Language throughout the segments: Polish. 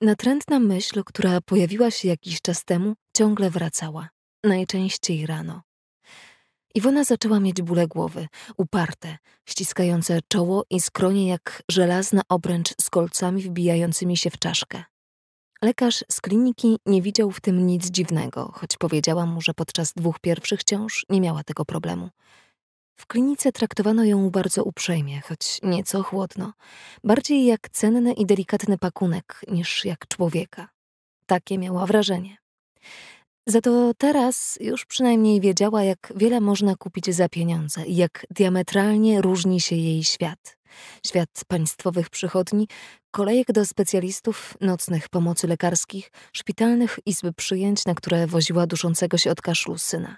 Natrętna myśl, która pojawiła się jakiś czas temu, ciągle wracała, najczęściej rano. Iwona zaczęła mieć bóle głowy, uparte, ściskające czoło i skronie jak żelazna obręcz z kolcami wbijającymi się w czaszkę. Lekarz z kliniki nie widział w tym nic dziwnego, choć powiedziała mu, że podczas dwóch pierwszych ciąż nie miała tego problemu. W klinice traktowano ją bardzo uprzejmie, choć nieco chłodno, bardziej jak cenny i delikatny pakunek niż jak człowieka. Takie miała wrażenie. Za to teraz już przynajmniej wiedziała, jak wiele można kupić za pieniądze i jak diametralnie różni się jej świat. Świat państwowych przychodni, kolejek do specjalistów, nocnych pomocy lekarskich, szpitalnych izb przyjęć, na które woziła duszącego się od kaszlu syna,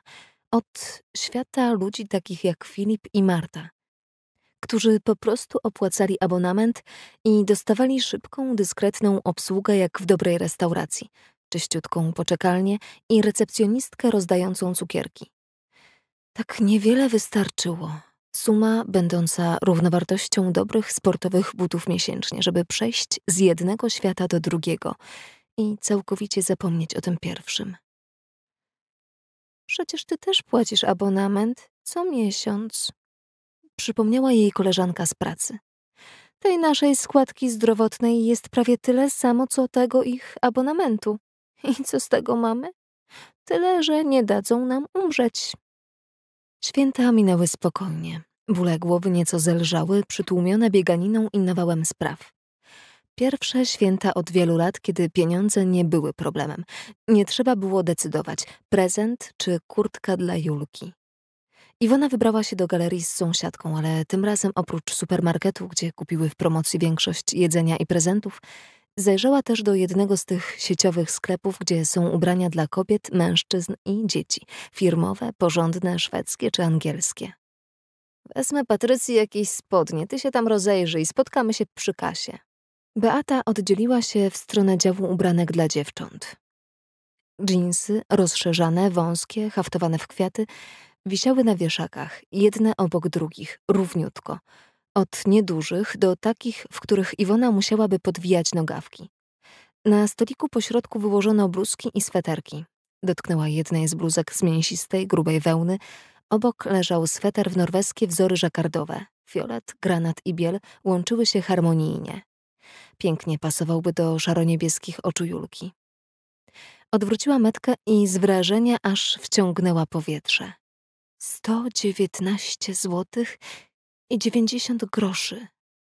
od świata ludzi takich jak Filip i Marta, którzy po prostu opłacali abonament i dostawali szybką, dyskretną obsługę jak w dobrej restauracji, czyściutką poczekalnię i recepcjonistkę rozdającą cukierki. Tak niewiele wystarczyło. Suma będąca równowartością dobrych sportowych butów miesięcznie, żeby przejść z jednego świata do drugiego i całkowicie zapomnieć o tym pierwszym. Przecież ty też płacisz abonament co miesiąc. Przypomniała jej koleżanka z pracy. Tej naszej składki zdrowotnej jest prawie tyle samo, co tego ich abonamentu. I co z tego mamy? Tyle, że nie dadzą nam umrzeć. Święta minęły spokojnie. Bóle głowy nieco zelżały, przytłumione bieganiną i nawałem spraw. Pierwsze święta od wielu lat, kiedy pieniądze nie były problemem. Nie trzeba było decydować prezent czy kurtka dla Julki. Iwona wybrała się do galerii z sąsiadką, ale tym razem oprócz supermarketu, gdzie kupiły w promocji większość jedzenia i prezentów, zajrzała też do jednego z tych sieciowych sklepów, gdzie są ubrania dla kobiet, mężczyzn i dzieci firmowe, porządne, szwedzkie czy angielskie. Wezmę Patrycji jakieś spodnie, ty się tam rozejrzyj, spotkamy się przy kasie. Beata oddzieliła się w stronę działu ubranek dla dziewcząt. Dżinsy, rozszerzane, wąskie, haftowane w kwiaty, wisiały na wieszakach, jedne obok drugich, równiutko. Od niedużych do takich, w których Iwona musiałaby podwijać nogawki. Na stoliku pośrodku wyłożono bluzki i sweterki. Dotknęła jednej z bluzek z mięsistej, grubej wełny. Obok leżał sweter w norweskie wzory żakardowe. Fiolet, granat i biel łączyły się harmonijnie. Pięknie pasowałby do szaroniebieskich oczu Julki. Odwróciła metkę i z wrażenia aż wciągnęła powietrze. 119 złotych i 90 groszy.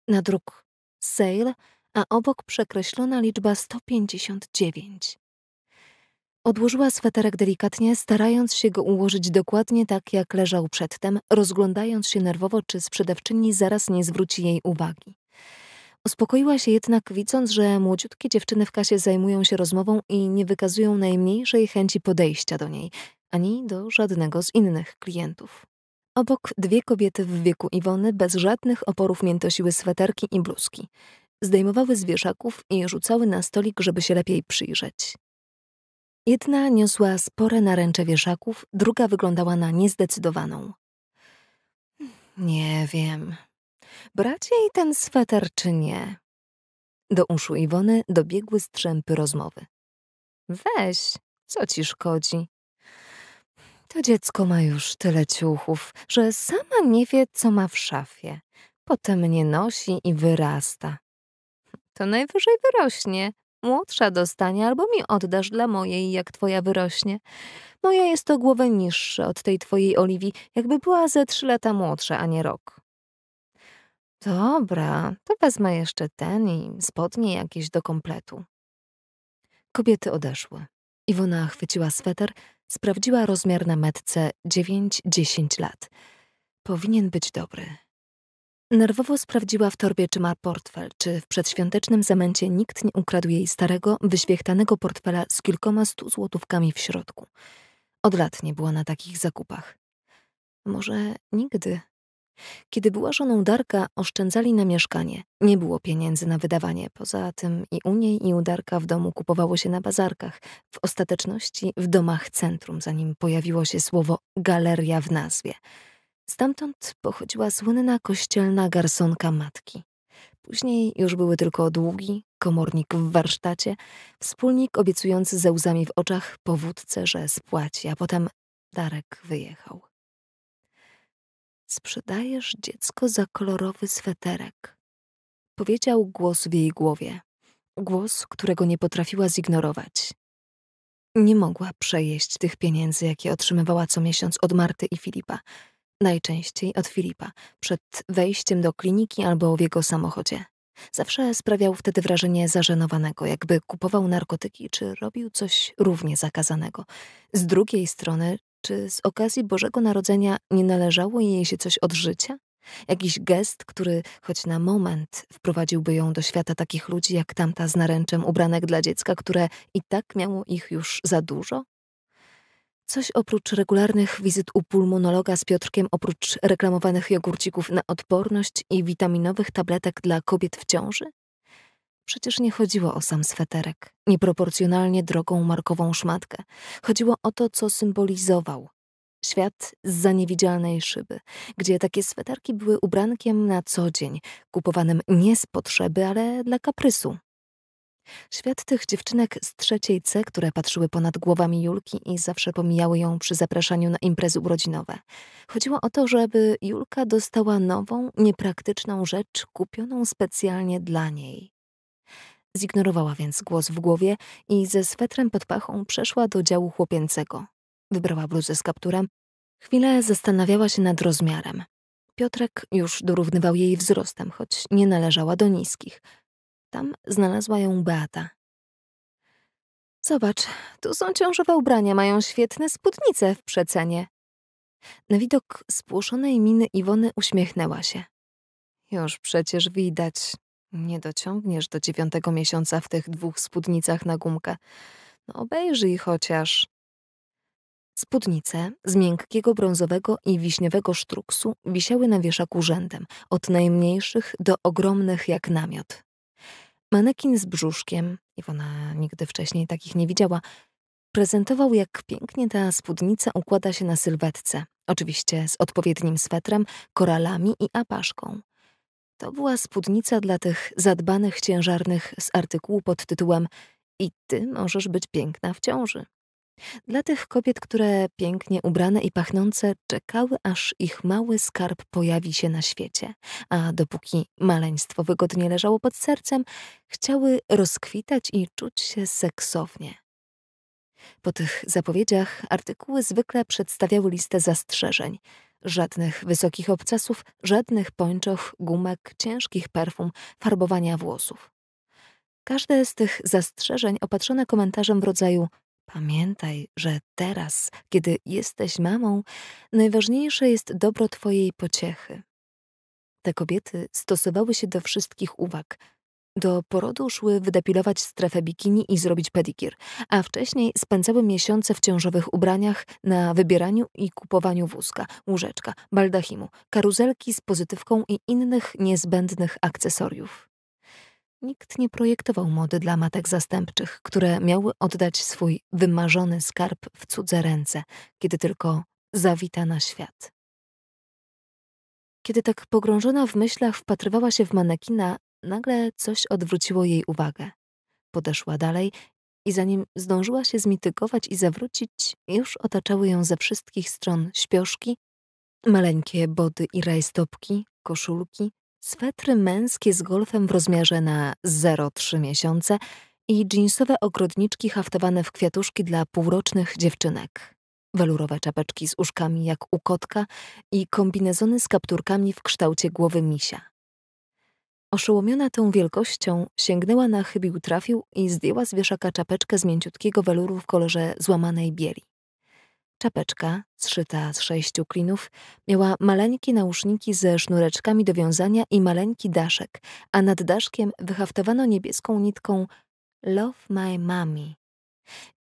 Na druk sale, a obok przekreślona liczba 159. Odłożyła sweterek delikatnie, starając się go ułożyć dokładnie tak, jak leżał przedtem, rozglądając się nerwowo, czy sprzedawczyni zaraz nie zwróci jej uwagi. Uspokoiła się jednak, widząc, że młodziutkie dziewczyny w kasie zajmują się rozmową i nie wykazują najmniejszej chęci podejścia do niej, ani do żadnego z innych klientów. Obok dwie kobiety w wieku Iwony bez żadnych oporów miętosiły sweterki i bluzki. Zdejmowały z wieszaków i rzucały na stolik, żeby się lepiej przyjrzeć. Jedna niosła spore naręcze wieszaków, druga wyglądała na niezdecydowaną. Hmm, nie wiem, brać jej ten sweter czy nie? Do uszu Iwony dobiegły strzępy rozmowy. Weź, co ci szkodzi? To dziecko ma już tyle ciuchów, że sama nie wie, co ma w szafie. Potem nie nosi i wyrasta. To najwyżej wyrośnie. Młodsza dostanie albo mi oddasz dla mojej, jak twoja wyrośnie. Moja jest o głowę niższa od tej twojej Oliwii, jakby była ze trzy lata młodsza, a nie rok. Dobra, to wezmę jeszcze ten i spodnie jakieś do kompletu. Kobiety odeszły. Iwona chwyciła sweter, sprawdziła rozmiar na metce 9-10 lat. Powinien być dobry. Nerwowo sprawdziła w torbie, czy ma portfel, czy w przedświątecznym zamęcie nikt nie ukradł jej starego, wyświechtanego portfela z kilkoma stu złotówkami w środku. Od lat nie była na takich zakupach. Może nigdy. Kiedy była żoną Darka, oszczędzali na mieszkanie. Nie było pieniędzy na wydawanie. Poza tym i u niej, i u Darka w domu kupowało się na bazarkach. W ostateczności w domach centrum, zanim pojawiło się słowo galeria w nazwie. Stamtąd pochodziła słynna kościelna garsonka matki. Później już były tylko długi, komornik w warsztacie, wspólnik obiecujący ze łzami w oczach powódce, że spłaci, a potem Darek wyjechał. Sprzedajesz dziecko za kolorowy sweterek. Powiedział głos w jej głowie. Głos, którego nie potrafiła zignorować. Nie mogła przejeść tych pieniędzy, jakie otrzymywała co miesiąc od Marty i Filipa. Najczęściej od Filipa, przed wejściem do kliniki albo w jego samochodzie. Zawsze sprawiał wtedy wrażenie zażenowanego, jakby kupował narkotyki czy robił coś równie zakazanego. Z drugiej strony czy z okazji Bożego Narodzenia nie należało jej się coś od życia? Jakiś gest, który choć na moment wprowadziłby ją do świata takich ludzi jak tamta z naręczem ubranek dla dziecka, które i tak miało ich już za dużo? Coś oprócz regularnych wizyt u pulmonologa z Piotrkiem, oprócz reklamowanych jogurcików na odporność i witaminowych tabletek dla kobiet w ciąży? Przecież nie chodziło o sam sweterek, nieproporcjonalnie drogą markową szmatkę. Chodziło o to, co symbolizował. Świat z zaniewidzialnej szyby, gdzie takie sweterki były ubrankiem na co dzień, kupowanym nie z potrzeby, ale dla kaprysu, Świat tych dziewczynek z trzeciej C, które patrzyły ponad głowami Julki i zawsze pomijały ją przy zapraszaniu na imprezy urodzinowe. Chodziło o to, żeby Julka dostała nową, niepraktyczną rzecz kupioną specjalnie dla niej. Zignorowała więc głos w głowie i ze swetrem pod pachą przeszła do działu chłopięcego. Wybrała bluzę z kapturem. Chwilę zastanawiała się nad rozmiarem. Piotrek już dorównywał jej wzrostem, choć nie należała do niskich. Tam znalazła ją Beata. Zobacz, tu są ciążowe ubrania, mają świetne spódnice w przecenie. Na widok spłoszonej miny Iwony uśmiechnęła się. Już przecież widać, nie dociągniesz do dziewiątego miesiąca w tych dwóch spódnicach na gumkę. No obejrzyj chociaż. Spódnice z miękkiego brązowego i wiśniowego sztruksu wisiały na wieszaku rzędem, od najmniejszych do ogromnych jak namiot. Manekin z brzuszkiem, Iwona nigdy wcześniej takich nie widziała, prezentował jak pięknie ta spódnica układa się na sylwetce, oczywiście z odpowiednim swetrem, koralami i apaszką. To była spódnica dla tych zadbanych ciężarnych z artykułu pod tytułem I ty możesz być piękna w ciąży. Dla tych kobiet, które pięknie ubrane i pachnące czekały, aż ich mały skarb pojawi się na świecie, a dopóki maleństwo wygodnie leżało pod sercem, chciały rozkwitać i czuć się seksownie. Po tych zapowiedziach artykuły zwykle przedstawiały listę zastrzeżeń – Żadnych wysokich obcasów, żadnych pończoch, gumek, ciężkich perfum, farbowania włosów. Każde z tych zastrzeżeń opatrzone komentarzem w rodzaju Pamiętaj, że teraz, kiedy jesteś mamą, najważniejsze jest dobro Twojej pociechy. Te kobiety stosowały się do wszystkich uwag, do porodu szły wydepilować strefę bikini i zrobić pedikir, a wcześniej spędzały miesiące w ciążowych ubraniach na wybieraniu i kupowaniu wózka, łóżeczka, baldachimu, karuzelki z pozytywką i innych niezbędnych akcesoriów. Nikt nie projektował mody dla matek zastępczych, które miały oddać swój wymarzony skarb w cudze ręce, kiedy tylko zawita na świat. Kiedy tak pogrążona w myślach wpatrywała się w manekina, Nagle coś odwróciło jej uwagę. Podeszła dalej i zanim zdążyła się zmitygować i zawrócić, już otaczały ją ze wszystkich stron śpioszki, maleńkie body i rajstopki, koszulki, swetry męskie z golfem w rozmiarze na 0,3 miesiące i dżinsowe ogrodniczki haftowane w kwiatuszki dla półrocznych dziewczynek. Welurowe czapeczki z uszkami jak u kotka i kombinezony z kapturkami w kształcie głowy misia. Oszołomiona tą wielkością, sięgnęła na chybił trafił i zdjęła z wieszaka czapeczkę z mięciutkiego weluru w kolorze złamanej bieli. Czapeczka, zszyta z sześciu klinów, miała maleńkie nauszniki ze sznureczkami do wiązania i maleńki daszek, a nad daszkiem wyhaftowano niebieską nitką Love My Mommy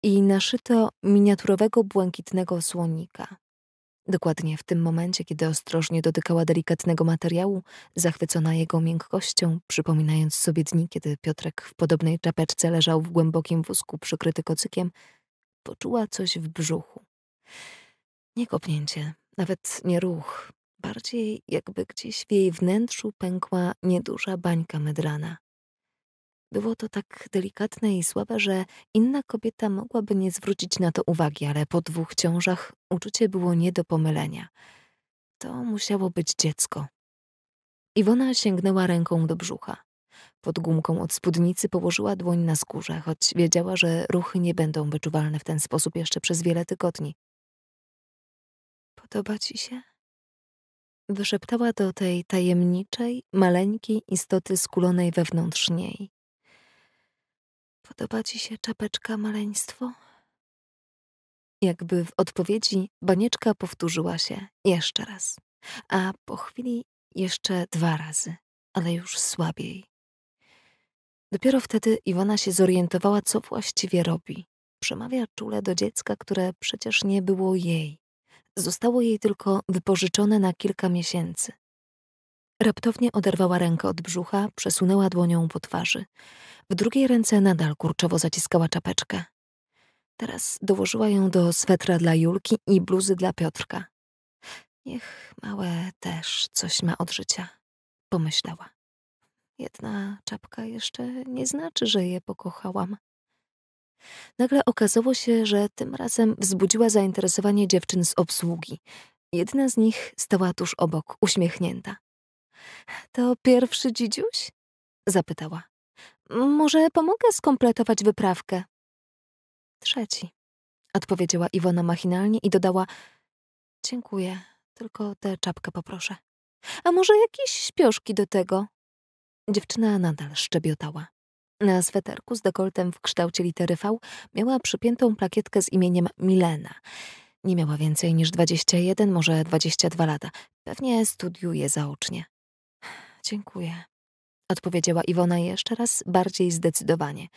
i naszyto miniaturowego błękitnego słonika. Dokładnie w tym momencie, kiedy ostrożnie dotykała delikatnego materiału, zachwycona jego miękkością, przypominając sobie dni, kiedy Piotrek w podobnej czapeczce leżał w głębokim wózku przykryty kocykiem, poczuła coś w brzuchu. Nie kopnięcie, nawet nie ruch, bardziej jakby gdzieś w jej wnętrzu pękła nieduża bańka medrana. Było to tak delikatne i słabe, że inna kobieta mogłaby nie zwrócić na to uwagi, ale po dwóch ciążach uczucie było nie do pomylenia. To musiało być dziecko. Iwona sięgnęła ręką do brzucha. Pod gumką od spódnicy położyła dłoń na skórze, choć wiedziała, że ruchy nie będą wyczuwalne w ten sposób jeszcze przez wiele tygodni. Podoba ci się? Wyszeptała do tej tajemniczej, maleńkiej istoty skulonej wewnątrz niej. Podoba ci się czapeczka maleństwo? Jakby w odpowiedzi banieczka powtórzyła się jeszcze raz, a po chwili jeszcze dwa razy, ale już słabiej. Dopiero wtedy Iwona się zorientowała, co właściwie robi. Przemawia czule do dziecka, które przecież nie było jej. Zostało jej tylko wypożyczone na kilka miesięcy. Raptownie oderwała rękę od brzucha, przesunęła dłonią po twarzy. W drugiej ręce nadal kurczowo zaciskała czapeczkę. Teraz dołożyła ją do swetra dla Julki i bluzy dla Piotrka. Niech małe też coś ma od życia, pomyślała. Jedna czapka jeszcze nie znaczy, że je pokochałam. Nagle okazało się, że tym razem wzbudziła zainteresowanie dziewczyn z obsługi. Jedna z nich stała tuż obok, uśmiechnięta. To pierwszy dzidziuś? zapytała. Może pomogę skompletować wyprawkę? Trzeci, odpowiedziała Iwona machinalnie i dodała: Dziękuję, tylko tę czapkę poproszę. A może jakieś śpioszki do tego? Dziewczyna nadal szczebiotała. Na sweterku z dekoltem w kształcie litery V miała przypiętą plakietkę z imieniem Milena. Nie miała więcej niż 21, może 22 lata. Pewnie studiuje zaocznie dziękuję, odpowiedziała Iwona jeszcze raz bardziej zdecydowanie.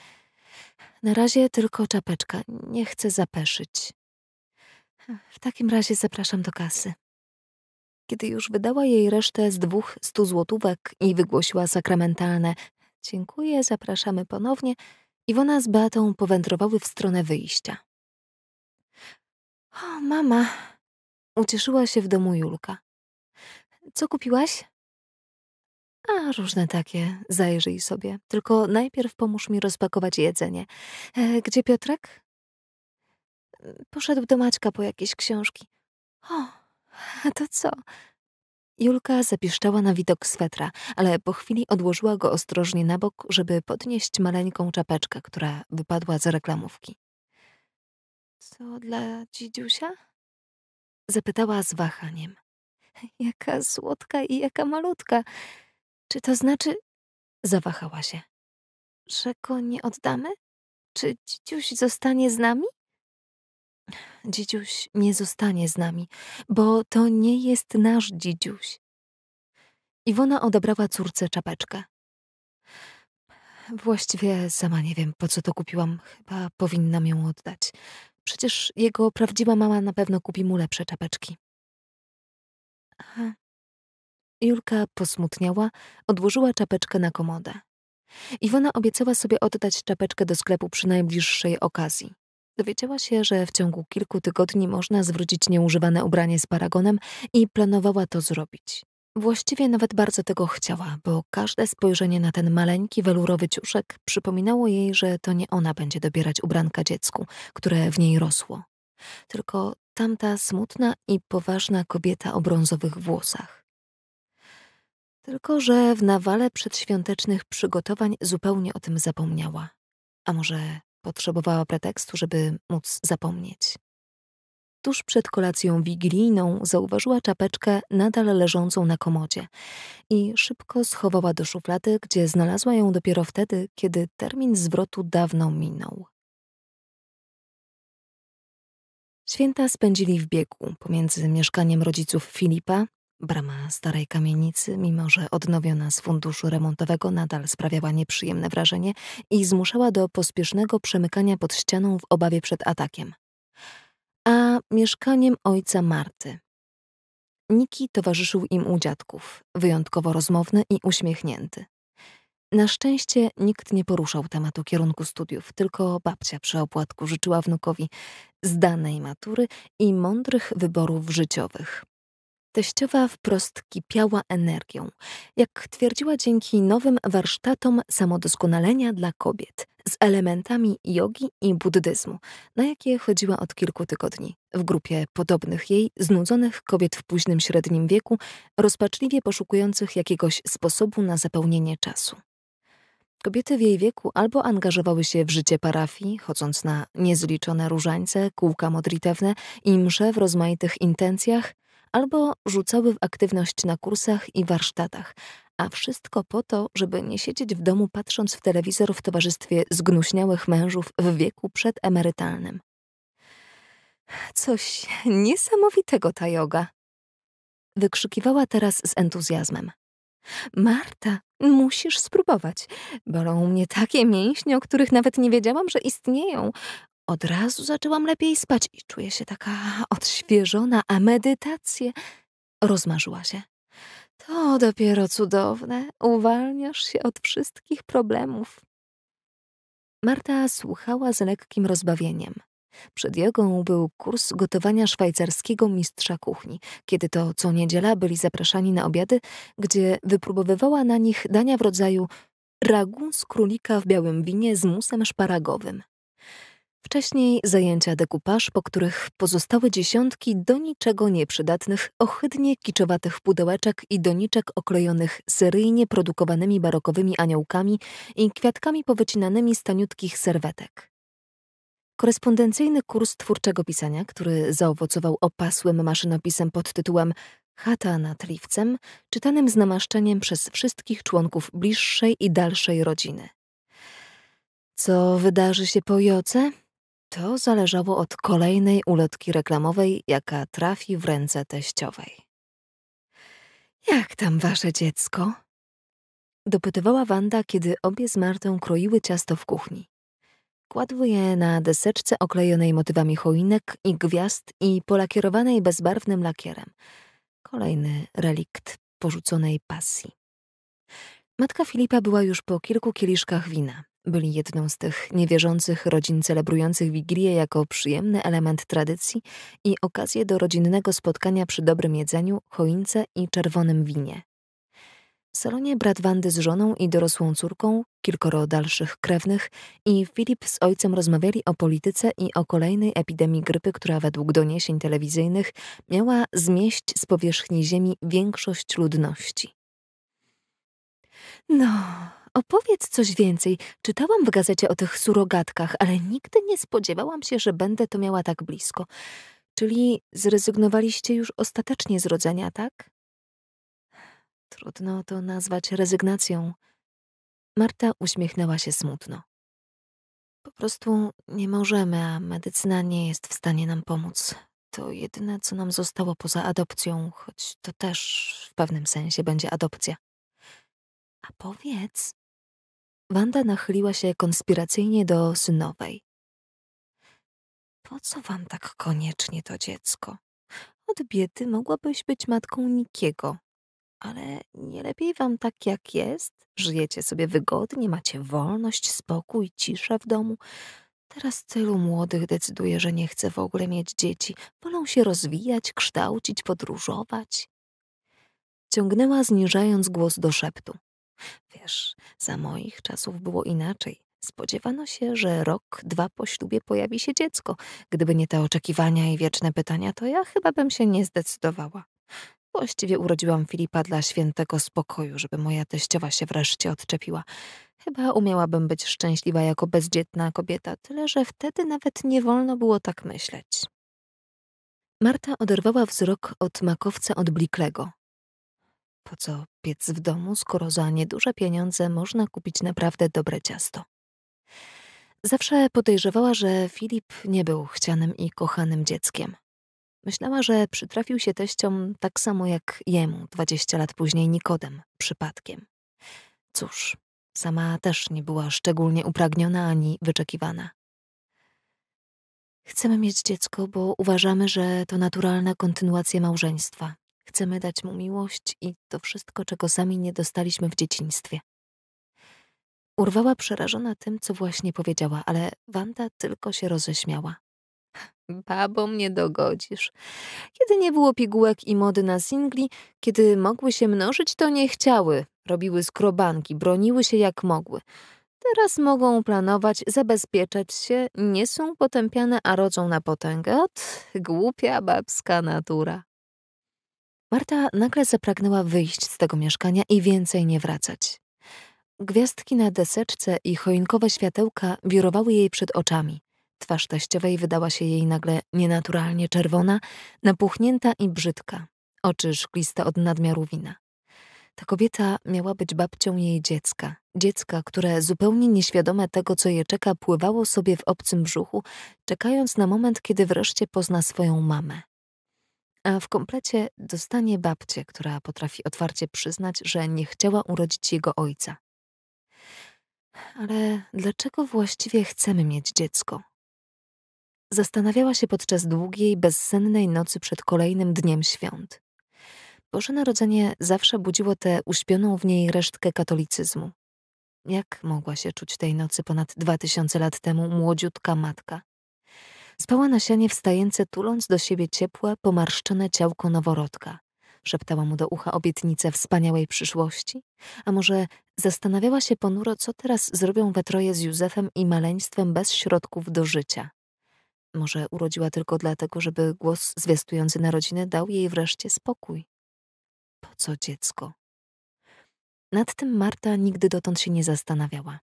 Na razie tylko czapeczka, nie chcę zapeszyć. W takim razie zapraszam do kasy. Kiedy już wydała jej resztę z dwóch stu złotówek i wygłosiła sakramentalne dziękuję, zapraszamy ponownie, Iwona z Beatą powędrowały w stronę wyjścia. O, mama, ucieszyła się w domu Julka. Co kupiłaś? A różne takie, zajrzyj sobie. Tylko najpierw pomóż mi rozpakować jedzenie. E, gdzie Piotrek? Mm, poszedł do Maćka po jakieś książki. O, a to co? Julka zapiszczała na widok swetra, ale po chwili odłożyła go ostrożnie na bok, żeby podnieść maleńką czapeczkę, która wypadła z reklamówki. Co dla dzidziusia? Zapytała z wahaniem. Jaka słodka i jaka malutka. Czy to znaczy... Zawahała się. Że go nie oddamy? Czy dziuś zostanie z nami? Dziuś nie zostanie z nami, bo to nie jest nasz dziuś. Iwona odebrała córce czapeczkę. Właściwie sama nie wiem, po co to kupiłam. Chyba powinnam ją oddać. Przecież jego prawdziwa mama na pewno kupi mu lepsze czapeczki. Aha. Julka posmutniała, odłożyła czapeczkę na komodę. Iwona obiecała sobie oddać czapeczkę do sklepu przy najbliższej okazji. Dowiedziała się, że w ciągu kilku tygodni można zwrócić nieużywane ubranie z paragonem i planowała to zrobić. Właściwie nawet bardzo tego chciała, bo każde spojrzenie na ten maleńki welurowy ciuszek przypominało jej, że to nie ona będzie dobierać ubranka dziecku, które w niej rosło, tylko tamta smutna i poważna kobieta o brązowych włosach. Tylko, że w nawale przedświątecznych przygotowań zupełnie o tym zapomniała. A może potrzebowała pretekstu, żeby móc zapomnieć. Tuż przed kolacją wigilijną zauważyła czapeczkę nadal leżącą na komodzie i szybko schowała do szuflady, gdzie znalazła ją dopiero wtedy, kiedy termin zwrotu dawno minął. Święta spędzili w biegu pomiędzy mieszkaniem rodziców Filipa Brama starej kamienicy, mimo że odnowiona z funduszu remontowego, nadal sprawiała nieprzyjemne wrażenie i zmuszała do pospiesznego przemykania pod ścianą w obawie przed atakiem. A mieszkaniem ojca Marty. Niki towarzyszył im u dziadków, wyjątkowo rozmowny i uśmiechnięty. Na szczęście nikt nie poruszał tematu kierunku studiów, tylko babcia przy opłatku życzyła wnukowi zdanej matury i mądrych wyborów życiowych. Teściowa wprost kipiała energią. Jak twierdziła, dzięki nowym warsztatom samodoskonalenia dla kobiet z elementami jogi i buddyzmu, na jakie chodziła od kilku tygodni. W grupie podobnych jej, znudzonych kobiet w późnym średnim wieku, rozpaczliwie poszukujących jakiegoś sposobu na zapełnienie czasu. Kobiety w jej wieku albo angażowały się w życie parafii, chodząc na niezliczone różańce, kółka modlitewne i msze w rozmaitych intencjach, albo rzucały w aktywność na kursach i warsztatach, a wszystko po to, żeby nie siedzieć w domu patrząc w telewizor w towarzystwie zgnuśniałych mężów w wieku przedemerytalnym. Coś niesamowitego ta joga. Wykrzykiwała teraz z entuzjazmem. Marta, musisz spróbować. Bolą mnie takie mięśnie, o których nawet nie wiedziałam, że istnieją. Od razu zaczęłam lepiej spać i czuję się taka odświeżona, a medytacje rozmarzyła się. To dopiero cudowne. Uwalniasz się od wszystkich problemów. Marta słuchała z lekkim rozbawieniem. Przed jogą był kurs gotowania szwajcarskiego mistrza kuchni, kiedy to co niedziela byli zapraszani na obiady, gdzie wypróbowywała na nich dania w rodzaju ragu z królika w białym winie z musem szparagowym. Wcześniej zajęcia dekupaż, po których pozostały dziesiątki do niczego nieprzydatnych, ohydnie kiczowatych pudełeczek i doniczek oklejonych seryjnie produkowanymi barokowymi aniołkami i kwiatkami powycinanymi z taniutkich serwetek. Korespondencyjny kurs twórczego pisania, który zaowocował opasłym maszynopisem pod tytułem Chata nad Liwcem, czytanym z namaszczeniem przez wszystkich członków bliższej i dalszej rodziny. Co wydarzy się po Joce? To zależało od kolejnej ulotki reklamowej, jaka trafi w ręce teściowej. Jak tam wasze dziecko? Dopytywała Wanda, kiedy obie z Martą kroiły ciasto w kuchni. Kładły je na deseczce oklejonej motywami choinek i gwiazd i polakierowanej bezbarwnym lakierem. Kolejny relikt porzuconej pasji. Matka Filipa była już po kilku kieliszkach wina. Byli jedną z tych niewierzących rodzin celebrujących Wigilię jako przyjemny element tradycji i okazję do rodzinnego spotkania przy dobrym jedzeniu, choince i czerwonym winie. W salonie brat Wandy z żoną i dorosłą córką, kilkoro dalszych krewnych i Filip z ojcem rozmawiali o polityce i o kolejnej epidemii grypy, która według doniesień telewizyjnych miała zmieść z powierzchni ziemi większość ludności. No, Opowiedz coś więcej. Czytałam w gazecie o tych surogatkach, ale nigdy nie spodziewałam się, że będę to miała tak blisko. Czyli zrezygnowaliście już ostatecznie z rodzenia, tak? Trudno to nazwać rezygnacją. Marta uśmiechnęła się smutno. Po prostu nie możemy, a medycyna nie jest w stanie nam pomóc. To jedyne, co nam zostało poza adopcją, choć to też w pewnym sensie będzie adopcja. A powiedz, Wanda nachyliła się konspiracyjnie do synowej. Po co wam tak koniecznie to dziecko? Od biedy mogłabyś być matką nikiego, ale nie lepiej wam tak jak jest? Żyjecie sobie wygodnie, macie wolność, spokój, ciszę w domu. Teraz tylu młodych decyduje, że nie chce w ogóle mieć dzieci. Wolą się rozwijać, kształcić, podróżować. Ciągnęła, zniżając głos do szeptu. Wiesz, za moich czasów było inaczej. Spodziewano się, że rok, dwa po ślubie pojawi się dziecko. Gdyby nie te oczekiwania i wieczne pytania, to ja chyba bym się nie zdecydowała. Właściwie urodziłam Filipa dla świętego spokoju, żeby moja teściowa się wreszcie odczepiła. Chyba umiałabym być szczęśliwa jako bezdzietna kobieta, tyle że wtedy nawet nie wolno było tak myśleć. Marta oderwała wzrok od makowca odbliklego, po co piec w domu, skoro za nieduże pieniądze można kupić naprawdę dobre ciasto? Zawsze podejrzewała, że Filip nie był chcianym i kochanym dzieckiem. Myślała, że przytrafił się teściom tak samo jak jemu 20 lat później Nikodem, przypadkiem. Cóż, sama też nie była szczególnie upragniona ani wyczekiwana. Chcemy mieć dziecko, bo uważamy, że to naturalna kontynuacja małżeństwa, Chcemy dać mu miłość i to wszystko, czego sami nie dostaliśmy w dzieciństwie. Urwała przerażona tym, co właśnie powiedziała, ale Wanda tylko się roześmiała. Babo mnie dogodzisz. Kiedy nie było pigułek i mody na singli, kiedy mogły się mnożyć, to nie chciały. Robiły skrobanki, broniły się jak mogły. Teraz mogą planować, zabezpieczać się, nie są potępiane, a rodzą na potęgę. Ot, głupia babska natura. Marta nagle zapragnęła wyjść z tego mieszkania i więcej nie wracać. Gwiazdki na deseczce i choinkowe światełka wirowały jej przed oczami. Twarz teściowej wydała się jej nagle nienaturalnie czerwona, napuchnięta i brzydka, oczy szkliste od nadmiaru wina. Ta kobieta miała być babcią jej dziecka, dziecka, które zupełnie nieświadome tego, co je czeka, pływało sobie w obcym brzuchu, czekając na moment, kiedy wreszcie pozna swoją mamę a w komplecie dostanie babcię, która potrafi otwarcie przyznać, że nie chciała urodzić jego ojca. Ale dlaczego właściwie chcemy mieć dziecko? Zastanawiała się podczas długiej, bezsennej nocy przed kolejnym dniem świąt. Boże Narodzenie zawsze budziło tę uśpioną w niej resztkę katolicyzmu. Jak mogła się czuć tej nocy ponad dwa tysiące lat temu młodziutka matka? Spała na sianie wstające, tuląc do siebie ciepłe, pomarszczone ciałko noworodka. Szeptała mu do ucha obietnicę wspaniałej przyszłości, a może zastanawiała się ponuro, co teraz zrobią we troje z Józefem i maleństwem bez środków do życia. Może urodziła tylko dlatego, żeby głos zwiastujący narodziny dał jej wreszcie spokój. Po co dziecko? Nad tym Marta nigdy dotąd się nie zastanawiała.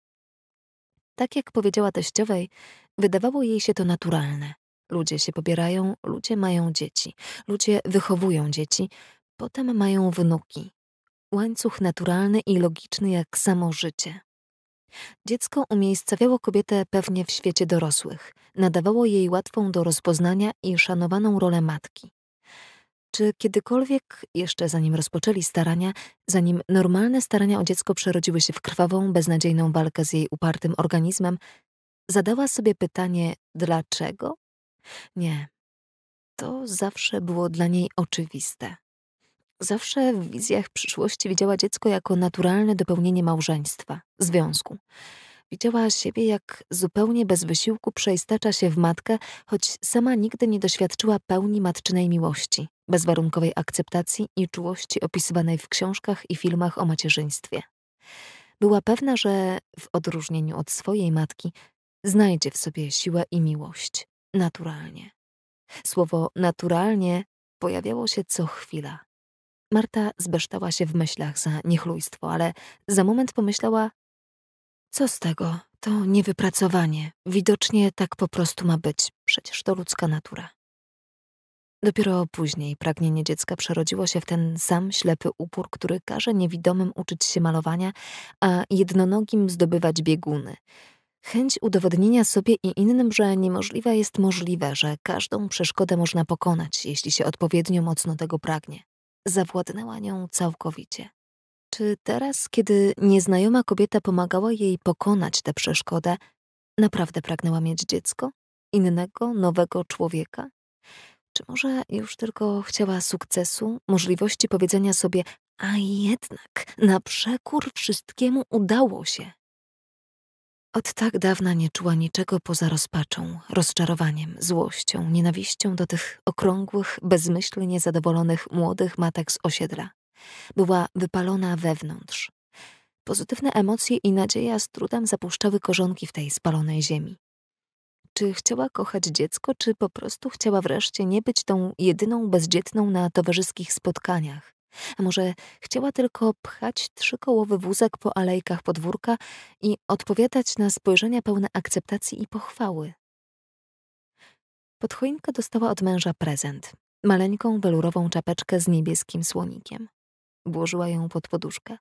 Tak jak powiedziała teściowej, Wydawało jej się to naturalne. Ludzie się pobierają, ludzie mają dzieci, ludzie wychowują dzieci, potem mają wnuki. Łańcuch naturalny i logiczny jak samo życie. Dziecko umiejscawiało kobietę pewnie w świecie dorosłych, nadawało jej łatwą do rozpoznania i szanowaną rolę matki. Czy kiedykolwiek, jeszcze zanim rozpoczęli starania, zanim normalne starania o dziecko przerodziły się w krwawą, beznadziejną walkę z jej upartym organizmem, Zadała sobie pytanie dlaczego? Nie. To zawsze było dla niej oczywiste. Zawsze w wizjach przyszłości widziała dziecko jako naturalne dopełnienie małżeństwa, związku. Widziała siebie, jak zupełnie bez wysiłku przeistacza się w matkę, choć sama nigdy nie doświadczyła pełni matczynej miłości, bezwarunkowej akceptacji i czułości opisywanej w książkach i filmach o macierzyństwie. Była pewna, że w odróżnieniu od swojej matki znajdzie w sobie siłę i miłość, naturalnie. Słowo naturalnie pojawiało się co chwila. Marta zbeształa się w myślach za niechlujstwo, ale za moment pomyślała: Co z tego? To niewypracowanie. Widocznie tak po prostu ma być. Przecież to ludzka natura. Dopiero później pragnienie dziecka przerodziło się w ten sam ślepy upór, który każe niewidomym uczyć się malowania, a jednonogim zdobywać bieguny. Chęć udowodnienia sobie i innym, że niemożliwa jest możliwa, że każdą przeszkodę można pokonać, jeśli się odpowiednio mocno tego pragnie, zawładnęła nią całkowicie. Czy teraz, kiedy nieznajoma kobieta pomagała jej pokonać tę przeszkodę, naprawdę pragnęła mieć dziecko? Innego, nowego człowieka? Czy może już tylko chciała sukcesu, możliwości powiedzenia sobie, a jednak, na przekór wszystkiemu udało się? Od tak dawna nie czuła niczego poza rozpaczą, rozczarowaniem, złością, nienawiścią do tych okrągłych, bezmyślnie zadowolonych młodych matek z osiedla. Była wypalona wewnątrz. Pozytywne emocje i nadzieja z trudem zapuszczały korzonki w tej spalonej ziemi. Czy chciała kochać dziecko, czy po prostu chciała wreszcie nie być tą jedyną bezdzietną na towarzyskich spotkaniach, a może chciała tylko pchać trzykołowy wózek po alejkach podwórka i odpowiadać na spojrzenia pełne akceptacji i pochwały. Podchoinka dostała od męża prezent. Maleńką welurową czapeczkę z niebieskim słonikiem. Włożyła ją pod poduszkę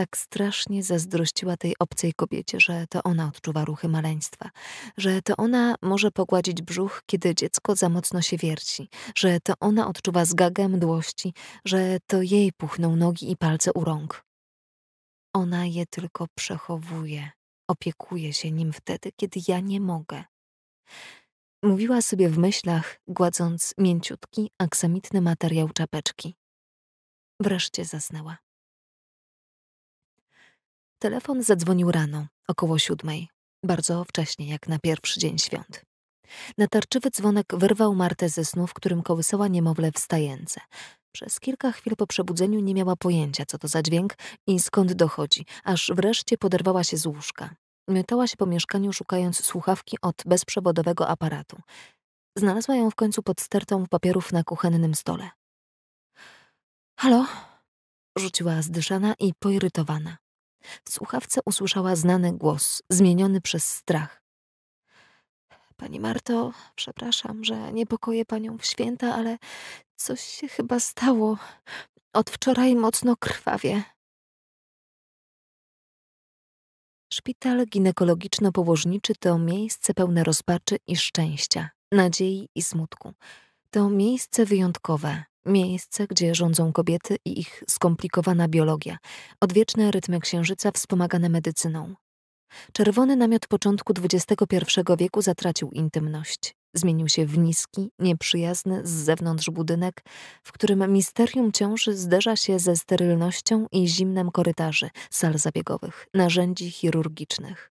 tak strasznie zazdrościła tej obcej kobiecie, że to ona odczuwa ruchy maleństwa, że to ona może pogładzić brzuch, kiedy dziecko za mocno się wierci, że to ona odczuwa zgagę mdłości, że to jej puchną nogi i palce u rąk. Ona je tylko przechowuje, opiekuje się nim wtedy, kiedy ja nie mogę. Mówiła sobie w myślach, gładząc mięciutki, aksamitny materiał czapeczki. Wreszcie zasnęła. Telefon zadzwonił rano, około siódmej, bardzo wcześnie jak na pierwszy dzień świąt. Natarczywy dzwonek wyrwał Martę ze snu, w którym kołysała niemowlę wstające. Przez kilka chwil po przebudzeniu nie miała pojęcia, co to za dźwięk i skąd dochodzi, aż wreszcie poderwała się z łóżka. Miotała się po mieszkaniu, szukając słuchawki od bezprzewodowego aparatu. Znalazła ją w końcu pod stertą papierów na kuchennym stole. Halo? rzuciła zdyszana i poirytowana. W słuchawce usłyszała znany głos, zmieniony przez strach. Pani Marto, przepraszam, że niepokoję panią w święta, ale coś się chyba stało. Od wczoraj mocno krwawie. Szpital ginekologiczno-położniczy to miejsce pełne rozpaczy i szczęścia, nadziei i smutku. To miejsce wyjątkowe, Miejsce, gdzie rządzą kobiety i ich skomplikowana biologia, odwieczne rytmy księżyca wspomagane medycyną. Czerwony namiot początku XXI wieku zatracił intymność. Zmienił się w niski, nieprzyjazny z zewnątrz budynek, w którym misterium ciąży zderza się ze sterylnością i zimnem korytarzy, sal zabiegowych, narzędzi chirurgicznych.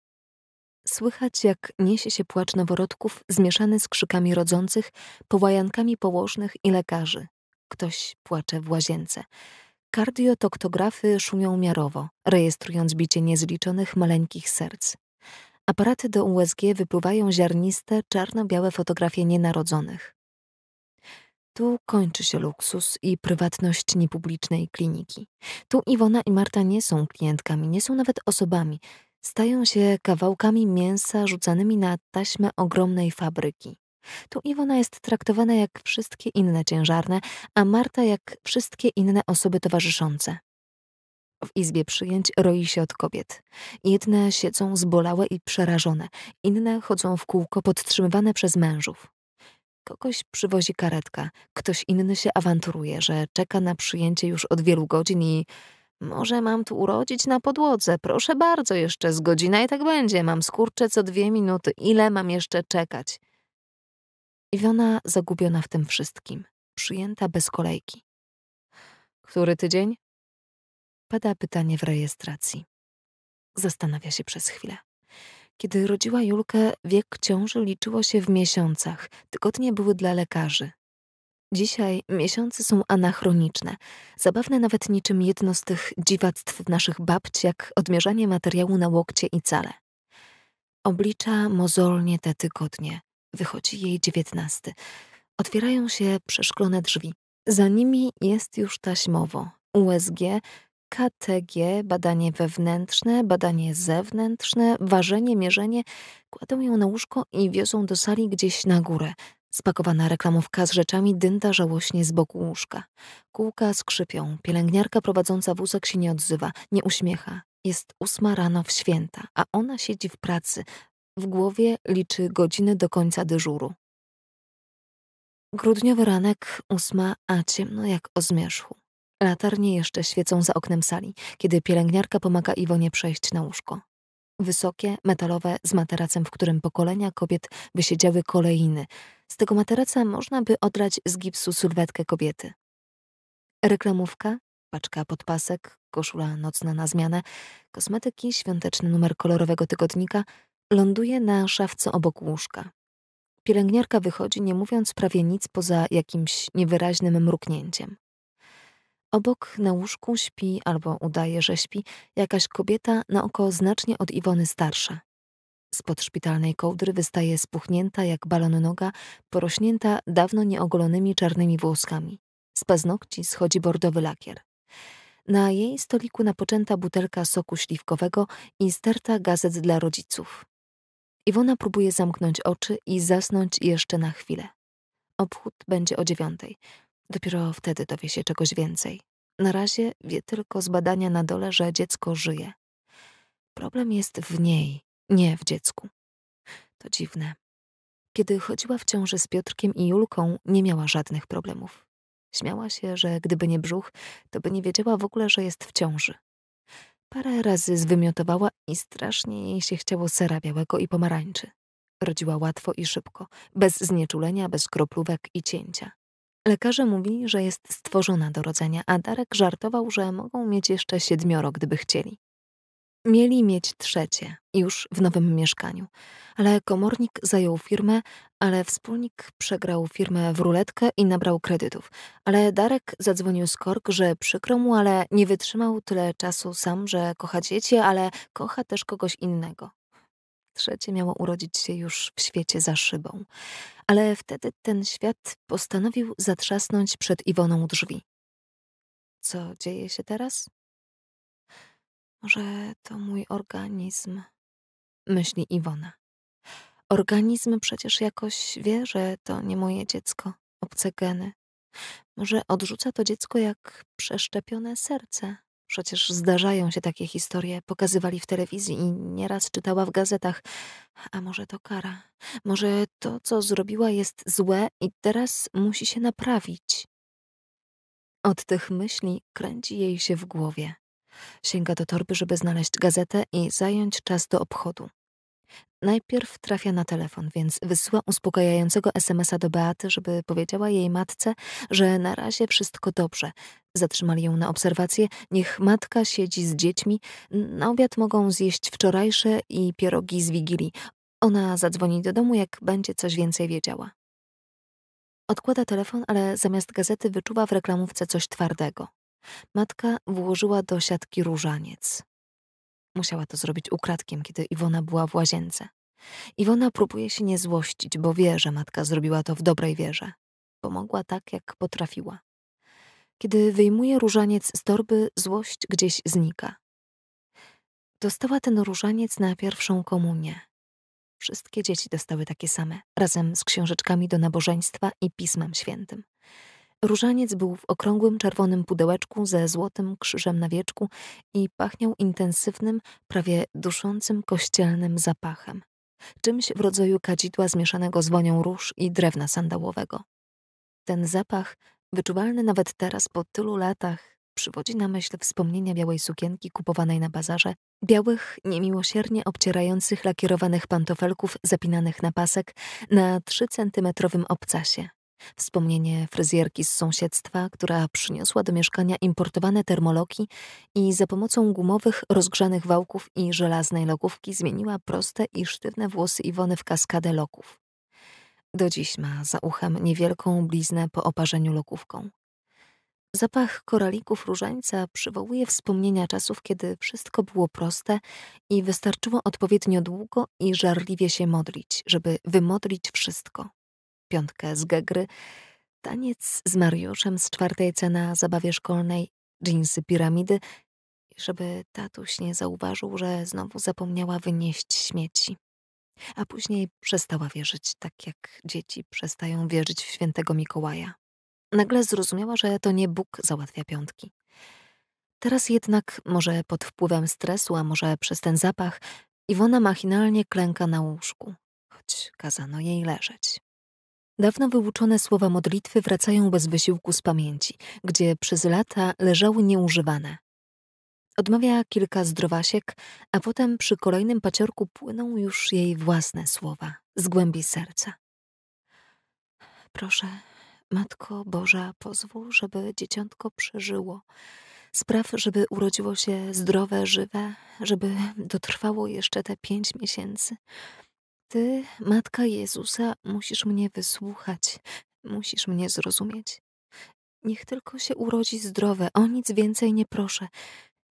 Słychać, jak niesie się płacz noworodków zmieszany z krzykami rodzących, połajankami położnych i lekarzy, ktoś płacze w łazience. Kardiotoktografy szumią miarowo, rejestrując bicie niezliczonych maleńkich serc. Aparaty do USG wypływają ziarniste, czarno-białe fotografie nienarodzonych. Tu kończy się luksus i prywatność niepublicznej kliniki. Tu Iwona i Marta nie są klientkami, nie są nawet osobami. Stają się kawałkami mięsa rzucanymi na taśmę ogromnej fabryki. Tu Iwona jest traktowana jak wszystkie inne ciężarne, a Marta jak wszystkie inne osoby towarzyszące. W izbie przyjęć roi się od kobiet. Jedne siedzą zbolałe i przerażone, inne chodzą w kółko podtrzymywane przez mężów. Kogoś przywozi karetka, ktoś inny się awanturuje, że czeka na przyjęcie już od wielu godzin i może mam tu urodzić na podłodze, proszę bardzo, jeszcze z godzina i tak będzie, mam skurcze co dwie minuty, ile mam jeszcze czekać? Iwona zagubiona w tym wszystkim, przyjęta bez kolejki. Który tydzień? Pada pytanie w rejestracji. Zastanawia się przez chwilę. Kiedy rodziła Julkę, wiek ciąży liczyło się w miesiącach, tygodnie były dla lekarzy. Dzisiaj miesiące są anachroniczne, zabawne nawet niczym jedno z tych dziwactw naszych babci, jak odmierzanie materiału na łokcie i cale. Oblicza mozolnie te tygodnie, Wychodzi jej dziewiętnasty. Otwierają się przeszklone drzwi. Za nimi jest już taśmowo USG, KTG, badanie wewnętrzne, badanie zewnętrzne, ważenie, mierzenie. Kładą ją na łóżko i wiozą do sali gdzieś na górę. Spakowana reklamówka z rzeczami dynda żałośnie z boku łóżka. Kółka skrzypią, pielęgniarka prowadząca wózek się nie odzywa, nie uśmiecha. Jest ósma rano w święta, a ona siedzi w pracy, w głowie liczy godziny do końca dyżuru. Grudniowy ranek, ósma, a ciemno jak o zmierzchu. Latarnie jeszcze świecą za oknem sali, kiedy pielęgniarka pomaga Iwonie przejść na łóżko. Wysokie, metalowe, z materacem, w którym pokolenia kobiet wysiedziały kolejny. Z tego materaca można by odrać z gipsu sylwetkę kobiety. Reklamówka, paczka podpasek, koszula nocna na zmianę, kosmetyki, świąteczny numer kolorowego tygodnika, Ląduje na szafce obok łóżka. Pielęgniarka wychodzi, nie mówiąc prawie nic poza jakimś niewyraźnym mruknięciem. Obok na łóżku śpi albo udaje, że śpi jakaś kobieta na oko znacznie od Iwony starsza. Spod szpitalnej kołdry wystaje spuchnięta jak balon noga, porośnięta dawno nieogolonymi czarnymi włoskami. Z paznokci schodzi bordowy lakier. Na jej stoliku napoczęta butelka soku śliwkowego i sterta gazet dla rodziców. Iwona próbuje zamknąć oczy i zasnąć jeszcze na chwilę. Obchód będzie o dziewiątej. Dopiero wtedy dowie się czegoś więcej. Na razie wie tylko z badania na dole, że dziecko żyje. Problem jest w niej, nie w dziecku. To dziwne. Kiedy chodziła w ciąży z Piotrkiem i Julką, nie miała żadnych problemów. Śmiała się, że gdyby nie brzuch, to by nie wiedziała w ogóle, że jest w ciąży. Parę razy zwymiotowała i strasznie jej się chciało sera białego i pomarańczy. Rodziła łatwo i szybko, bez znieczulenia, bez kroplówek i cięcia. Lekarze mówili, że jest stworzona do rodzenia, a Darek żartował, że mogą mieć jeszcze siedmioro, gdyby chcieli. Mieli mieć trzecie, już w nowym mieszkaniu, ale komornik zajął firmę, ale wspólnik przegrał firmę w ruletkę i nabrał kredytów. Ale Darek zadzwonił z kork, że przykro mu, ale nie wytrzymał tyle czasu sam, że kocha dzieci, ale kocha też kogoś innego. Trzecie miało urodzić się już w świecie za szybą. Ale wtedy ten świat postanowił zatrzasnąć przed Iwoną drzwi. Co dzieje się teraz? Może to mój organizm, myśli Iwona. Organizm przecież jakoś wie, że to nie moje dziecko, obce geny. Może odrzuca to dziecko jak przeszczepione serce. Przecież zdarzają się takie historie, pokazywali w telewizji i nieraz czytała w gazetach. A może to kara? Może to, co zrobiła, jest złe i teraz musi się naprawić? Od tych myśli kręci jej się w głowie. Sięga do torby, żeby znaleźć gazetę i zająć czas do obchodu. Najpierw trafia na telefon, więc wysyła uspokajającego SMS-a do Beaty, żeby powiedziała jej matce, że na razie wszystko dobrze. Zatrzymali ją na obserwację, niech matka siedzi z dziećmi. Na obiad mogą zjeść wczorajsze i pierogi z wigilii. Ona zadzwoni do domu, jak będzie coś więcej wiedziała. Odkłada telefon, ale zamiast gazety wyczuwa w reklamówce coś twardego. Matka włożyła do siatki różaniec. Musiała to zrobić ukradkiem, kiedy Iwona była w łazience. Iwona próbuje się nie złościć, bo wie, że matka zrobiła to w dobrej wierze. Pomogła tak, jak potrafiła. Kiedy wyjmuje różaniec z torby, złość gdzieś znika. Dostała ten różaniec na pierwszą komunię. Wszystkie dzieci dostały takie same, razem z książeczkami do nabożeństwa i pismem świętym. Różaniec był w okrągłym czerwonym pudełeczku ze złotym krzyżem na wieczku i pachniał intensywnym, prawie duszącym kościelnym zapachem, czymś w rodzaju kadzidła zmieszanego z wonią róż i drewna sandałowego. Ten zapach, wyczuwalny nawet teraz po tylu latach, przywodzi na myśl wspomnienia białej sukienki kupowanej na bazarze, białych, niemiłosiernie obcierających lakierowanych pantofelków zapinanych na pasek na 3-centymetrowym obcasie, Wspomnienie fryzjerki z sąsiedztwa, która przyniosła do mieszkania importowane termoloki i za pomocą gumowych, rozgrzanych wałków i żelaznej logówki zmieniła proste i sztywne włosy Iwony w kaskadę loków. Do dziś ma za uchem niewielką bliznę po oparzeniu lokówką. Zapach koralików różańca przywołuje wspomnienia czasów, kiedy wszystko było proste i wystarczyło odpowiednio długo i żarliwie się modlić, żeby wymodlić wszystko piątkę z Gegry, taniec z Mariuszem z czwartej cena zabawie szkolnej, dżinsy piramidy, żeby tatuś nie zauważył, że znowu zapomniała wynieść śmieci. A później przestała wierzyć, tak jak dzieci przestają wierzyć w świętego Mikołaja. Nagle zrozumiała, że to nie Bóg załatwia piątki. Teraz jednak, może pod wpływem stresu, a może przez ten zapach, Iwona machinalnie klęka na łóżku, choć kazano jej leżeć. Dawno wyuczone słowa modlitwy wracają bez wysiłku z pamięci, gdzie przez lata leżały nieużywane. Odmawia kilka zdrowasiek, a potem przy kolejnym paciorku płyną już jej własne słowa z głębi serca. Proszę, Matko Boża, pozwól, żeby dzieciątko przeżyło. Spraw, żeby urodziło się zdrowe, żywe, żeby dotrwało jeszcze te pięć miesięcy, ty, matka Jezusa, musisz mnie wysłuchać, musisz mnie zrozumieć. Niech tylko się urodzi zdrowe, o nic więcej nie proszę.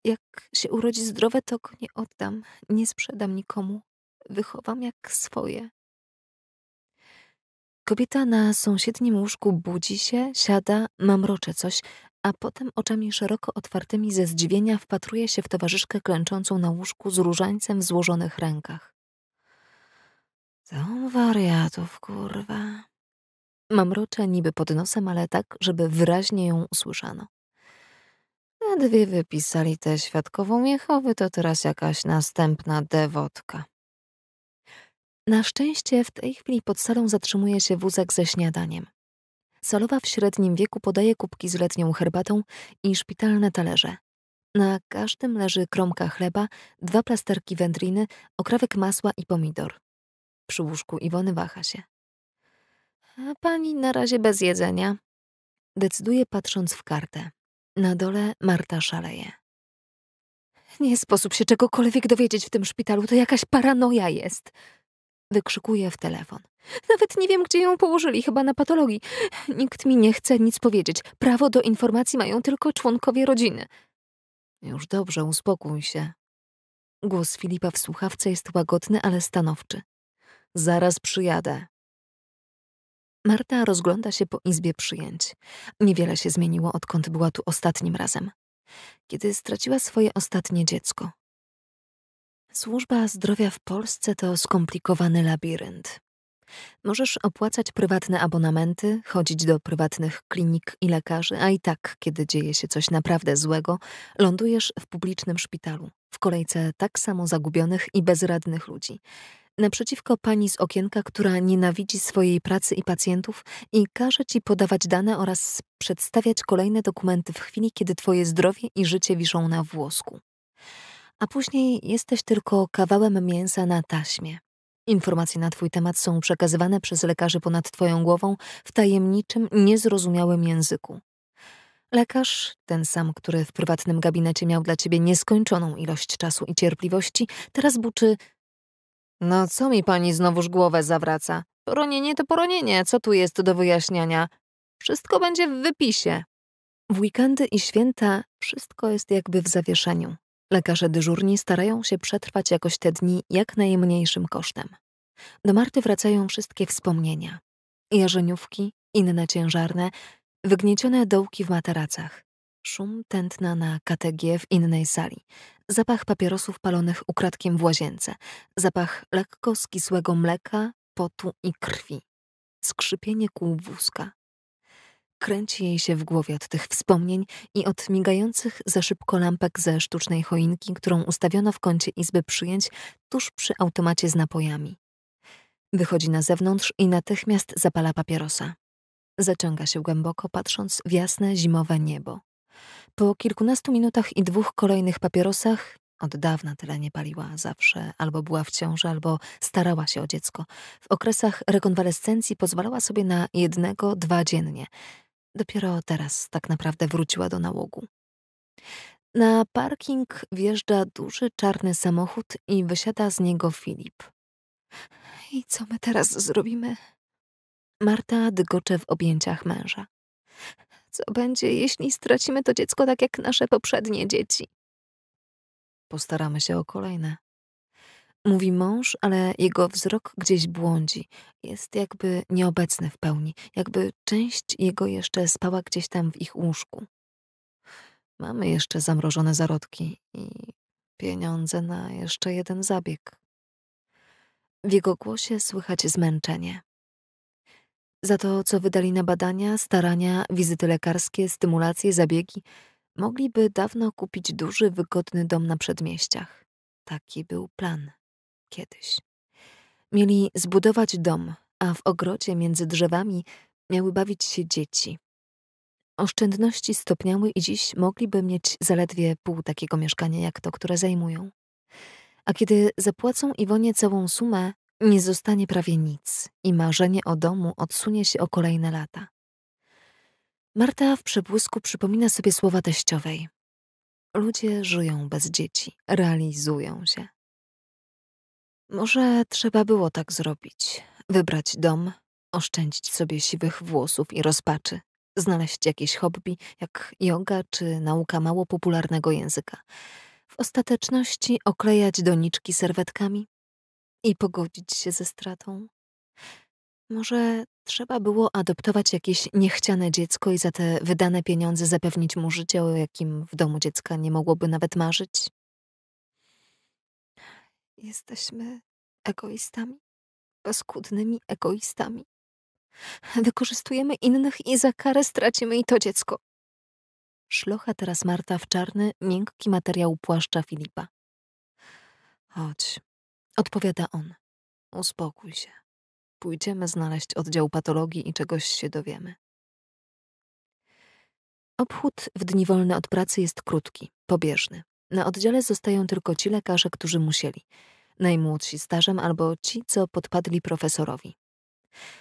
Jak się urodzi zdrowe, to go nie oddam, nie sprzedam nikomu. Wychowam jak swoje. Kobieta na sąsiednim łóżku budzi się, siada, mamrocze coś, a potem oczami szeroko otwartymi ze zdziwienia wpatruje się w towarzyszkę klęczącą na łóżku z różańcem w złożonych rękach. Są wariatów, kurwa. Mamrocze niby pod nosem, ale tak, żeby wyraźnie ją usłyszano. Ledwie wypisali tę świadkową Jehowy, to teraz jakaś następna dewotka. Na szczęście w tej chwili pod salą zatrzymuje się wózek ze śniadaniem. Salowa w średnim wieku podaje kubki z letnią herbatą i szpitalne talerze. Na każdym leży kromka chleba, dwa plasterki wędriny, okrawek masła i pomidor. Przy łóżku Iwony waha się. A pani na razie bez jedzenia. Decyduje patrząc w kartę. Na dole Marta szaleje. Nie sposób się czegokolwiek dowiedzieć w tym szpitalu, to jakaś paranoja jest. Wykrzykuje w telefon. Nawet nie wiem, gdzie ją położyli, chyba na patologii. Nikt mi nie chce nic powiedzieć. Prawo do informacji mają tylko członkowie rodziny. Już dobrze, uspokój się. Głos Filipa w słuchawce jest łagodny, ale stanowczy. Zaraz przyjadę. Marta rozgląda się po izbie przyjęć. Niewiele się zmieniło, odkąd była tu ostatnim razem. Kiedy straciła swoje ostatnie dziecko. Służba zdrowia w Polsce to skomplikowany labirynt. Możesz opłacać prywatne abonamenty, chodzić do prywatnych klinik i lekarzy, a i tak, kiedy dzieje się coś naprawdę złego, lądujesz w publicznym szpitalu, w kolejce tak samo zagubionych i bezradnych ludzi naprzeciwko pani z okienka, która nienawidzi swojej pracy i pacjentów i każe ci podawać dane oraz przedstawiać kolejne dokumenty w chwili, kiedy twoje zdrowie i życie wiszą na włosku. A później jesteś tylko kawałem mięsa na taśmie. Informacje na twój temat są przekazywane przez lekarzy ponad twoją głową w tajemniczym, niezrozumiałym języku. Lekarz, ten sam, który w prywatnym gabinecie miał dla ciebie nieskończoną ilość czasu i cierpliwości, teraz buczy no co mi pani znowuż głowę zawraca? Poronienie to poronienie, co tu jest do wyjaśniania? Wszystko będzie w wypisie. W weekendy i święta wszystko jest jakby w zawieszeniu. Lekarze dyżurni starają się przetrwać jakoś te dni jak najmniejszym kosztem. Do Marty wracają wszystkie wspomnienia. Jarzeniówki, inne ciężarne, wygniecione dołki w materacach, szum tętna na KTG w innej sali, Zapach papierosów palonych ukradkiem w łazience, zapach lekko skisłego mleka, potu i krwi, skrzypienie kół wózka. Kręci jej się w głowie od tych wspomnień i od migających za szybko lampek ze sztucznej choinki, którą ustawiono w kącie izby przyjęć tuż przy automacie z napojami. Wychodzi na zewnątrz i natychmiast zapala papierosa. Zaciąga się głęboko, patrząc w jasne zimowe niebo. Po kilkunastu minutach i dwóch kolejnych papierosach od dawna tyle nie paliła, zawsze albo była w ciąży, albo starała się o dziecko. W okresach rekonwalescencji pozwalała sobie na jednego, dwa dziennie. Dopiero teraz tak naprawdę wróciła do nałogu. Na parking wjeżdża duży czarny samochód i wysiada z niego Filip. I co my teraz zrobimy? Marta dygocze w objęciach męża. Co będzie, jeśli stracimy to dziecko tak jak nasze poprzednie dzieci? Postaramy się o kolejne. Mówi mąż, ale jego wzrok gdzieś błądzi. Jest jakby nieobecny w pełni, jakby część jego jeszcze spała gdzieś tam w ich łóżku. Mamy jeszcze zamrożone zarodki i pieniądze na jeszcze jeden zabieg. W jego głosie słychać zmęczenie. Za to, co wydali na badania, starania, wizyty lekarskie, stymulacje, zabiegi, mogliby dawno kupić duży, wygodny dom na przedmieściach. Taki był plan kiedyś. Mieli zbudować dom, a w ogrodzie między drzewami miały bawić się dzieci. Oszczędności stopniały i dziś mogliby mieć zaledwie pół takiego mieszkania jak to, które zajmują. A kiedy zapłacą Iwonie całą sumę, nie zostanie prawie nic i marzenie o domu odsunie się o kolejne lata. Marta w przebłysku przypomina sobie słowa teściowej. Ludzie żyją bez dzieci, realizują się. Może trzeba było tak zrobić. Wybrać dom, oszczędzić sobie siwych włosów i rozpaczy, znaleźć jakieś hobby, jak yoga czy nauka mało popularnego języka. W ostateczności oklejać doniczki serwetkami, i pogodzić się ze stratą. Może trzeba było adoptować jakieś niechciane dziecko i za te wydane pieniądze zapewnić mu życie, o jakim w domu dziecka nie mogłoby nawet marzyć? Jesteśmy egoistami, paskudnymi egoistami. Wykorzystujemy innych i za karę stracimy i to dziecko. Szlocha teraz Marta w czarny, miękki materiał płaszcza Filipa. Chodź, Odpowiada on. Uspokój się. Pójdziemy znaleźć oddział patologii i czegoś się dowiemy. Obchód w dni wolne od pracy jest krótki, pobieżny. Na oddziale zostają tylko ci lekarze, którzy musieli. Najmłodsi starzem albo ci, co podpadli profesorowi.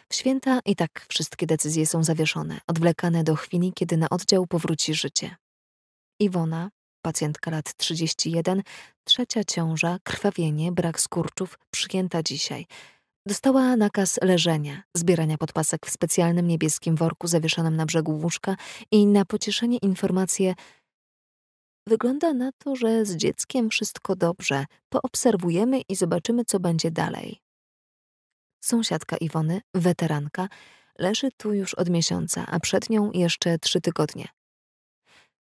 W święta i tak wszystkie decyzje są zawieszone, odwlekane do chwili, kiedy na oddział powróci życie. Iwona, pacjentka lat 31, trzecia ciąża, krwawienie, brak skurczów, przyjęta dzisiaj. Dostała nakaz leżenia, zbierania podpasek w specjalnym niebieskim worku zawieszonym na brzegu łóżka i na pocieszenie informacje Wygląda na to, że z dzieckiem wszystko dobrze. Poobserwujemy i zobaczymy, co będzie dalej. Sąsiadka Iwony, weteranka, leży tu już od miesiąca, a przed nią jeszcze trzy tygodnie.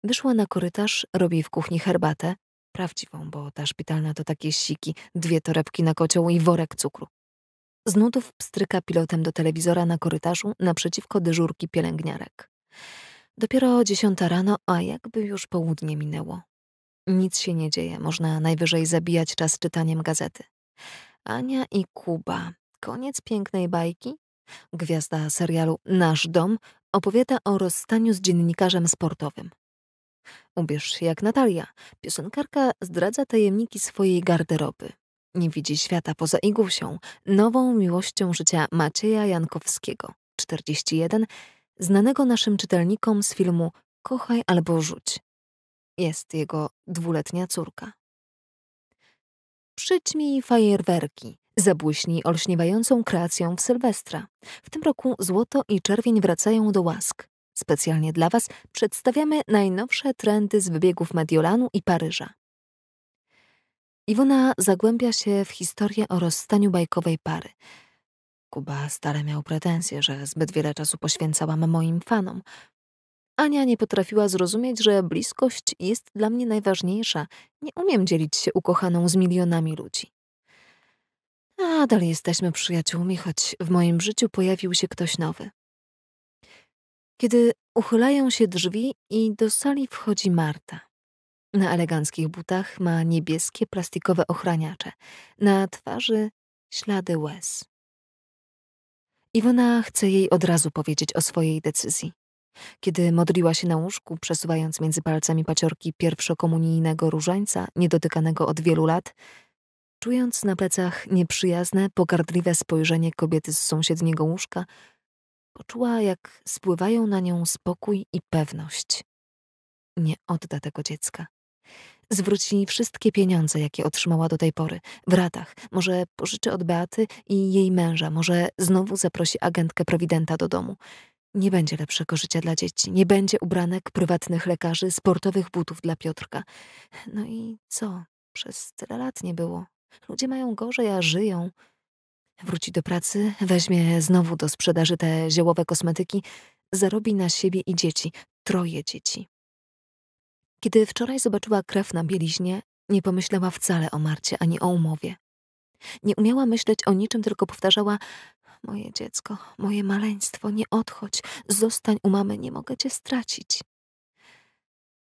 Wyszła na korytarz, robi w kuchni herbatę, prawdziwą, bo ta szpitalna to takie siki, dwie torebki na kocioł i worek cukru. Z nudów pstryka pilotem do telewizora na korytarzu naprzeciwko dyżurki pielęgniarek. Dopiero dziesiąta rano, a jakby już południe minęło. Nic się nie dzieje, można najwyżej zabijać czas czytaniem gazety. Ania i Kuba. Koniec pięknej bajki? Gwiazda serialu Nasz Dom opowiada o rozstaniu z dziennikarzem sportowym. Ubierz się jak Natalia. Piosenkarka zdradza tajemniki swojej garderoby. Nie widzi świata poza Igusią, nową miłością życia Macieja Jankowskiego, 41, znanego naszym czytelnikom z filmu Kochaj albo rzuć. Jest jego dwuletnia córka. Przyćmij fajerwerki, zabłyśnij olśniewającą kreacją w Sylwestra. W tym roku złoto i czerwień wracają do łask. Specjalnie dla Was przedstawiamy najnowsze trendy z wybiegów Mediolanu i Paryża. Iwona zagłębia się w historię o rozstaniu bajkowej pary. Kuba stale miał pretensje, że zbyt wiele czasu poświęcałam moim fanom. Ania nie potrafiła zrozumieć, że bliskość jest dla mnie najważniejsza. Nie umiem dzielić się ukochaną z milionami ludzi. Nadal jesteśmy przyjaciółmi, choć w moim życiu pojawił się ktoś nowy kiedy uchylają się drzwi i do sali wchodzi Marta. Na eleganckich butach ma niebieskie plastikowe ochraniacze, na twarzy ślady łez. Iwona chce jej od razu powiedzieć o swojej decyzji. Kiedy modliła się na łóżku, przesuwając między palcami paciorki pierwszokomunijnego różańca, niedotykanego od wielu lat, czując na plecach nieprzyjazne, pogardliwe spojrzenie kobiety z sąsiedniego łóżka, Poczuła, jak spływają na nią spokój i pewność. Nie odda tego dziecka. Zwróci wszystkie pieniądze, jakie otrzymała do tej pory, w ratach. Może pożyczy od Beaty i jej męża, może znowu zaprosi agentkę prowidenta do domu. Nie będzie lepszego życia dla dzieci, nie będzie ubranek, prywatnych lekarzy, sportowych butów dla Piotrka. No i co? Przez tyle lat nie było. Ludzie mają gorzej, a żyją. Wróci do pracy, weźmie znowu do sprzedaży te ziołowe kosmetyki, zarobi na siebie i dzieci, troje dzieci. Kiedy wczoraj zobaczyła krew na bieliźnie, nie pomyślała wcale o Marcie ani o umowie. Nie umiała myśleć o niczym, tylko powtarzała: Moje dziecko, moje maleństwo, nie odchodź, zostań u mamy, nie mogę cię stracić.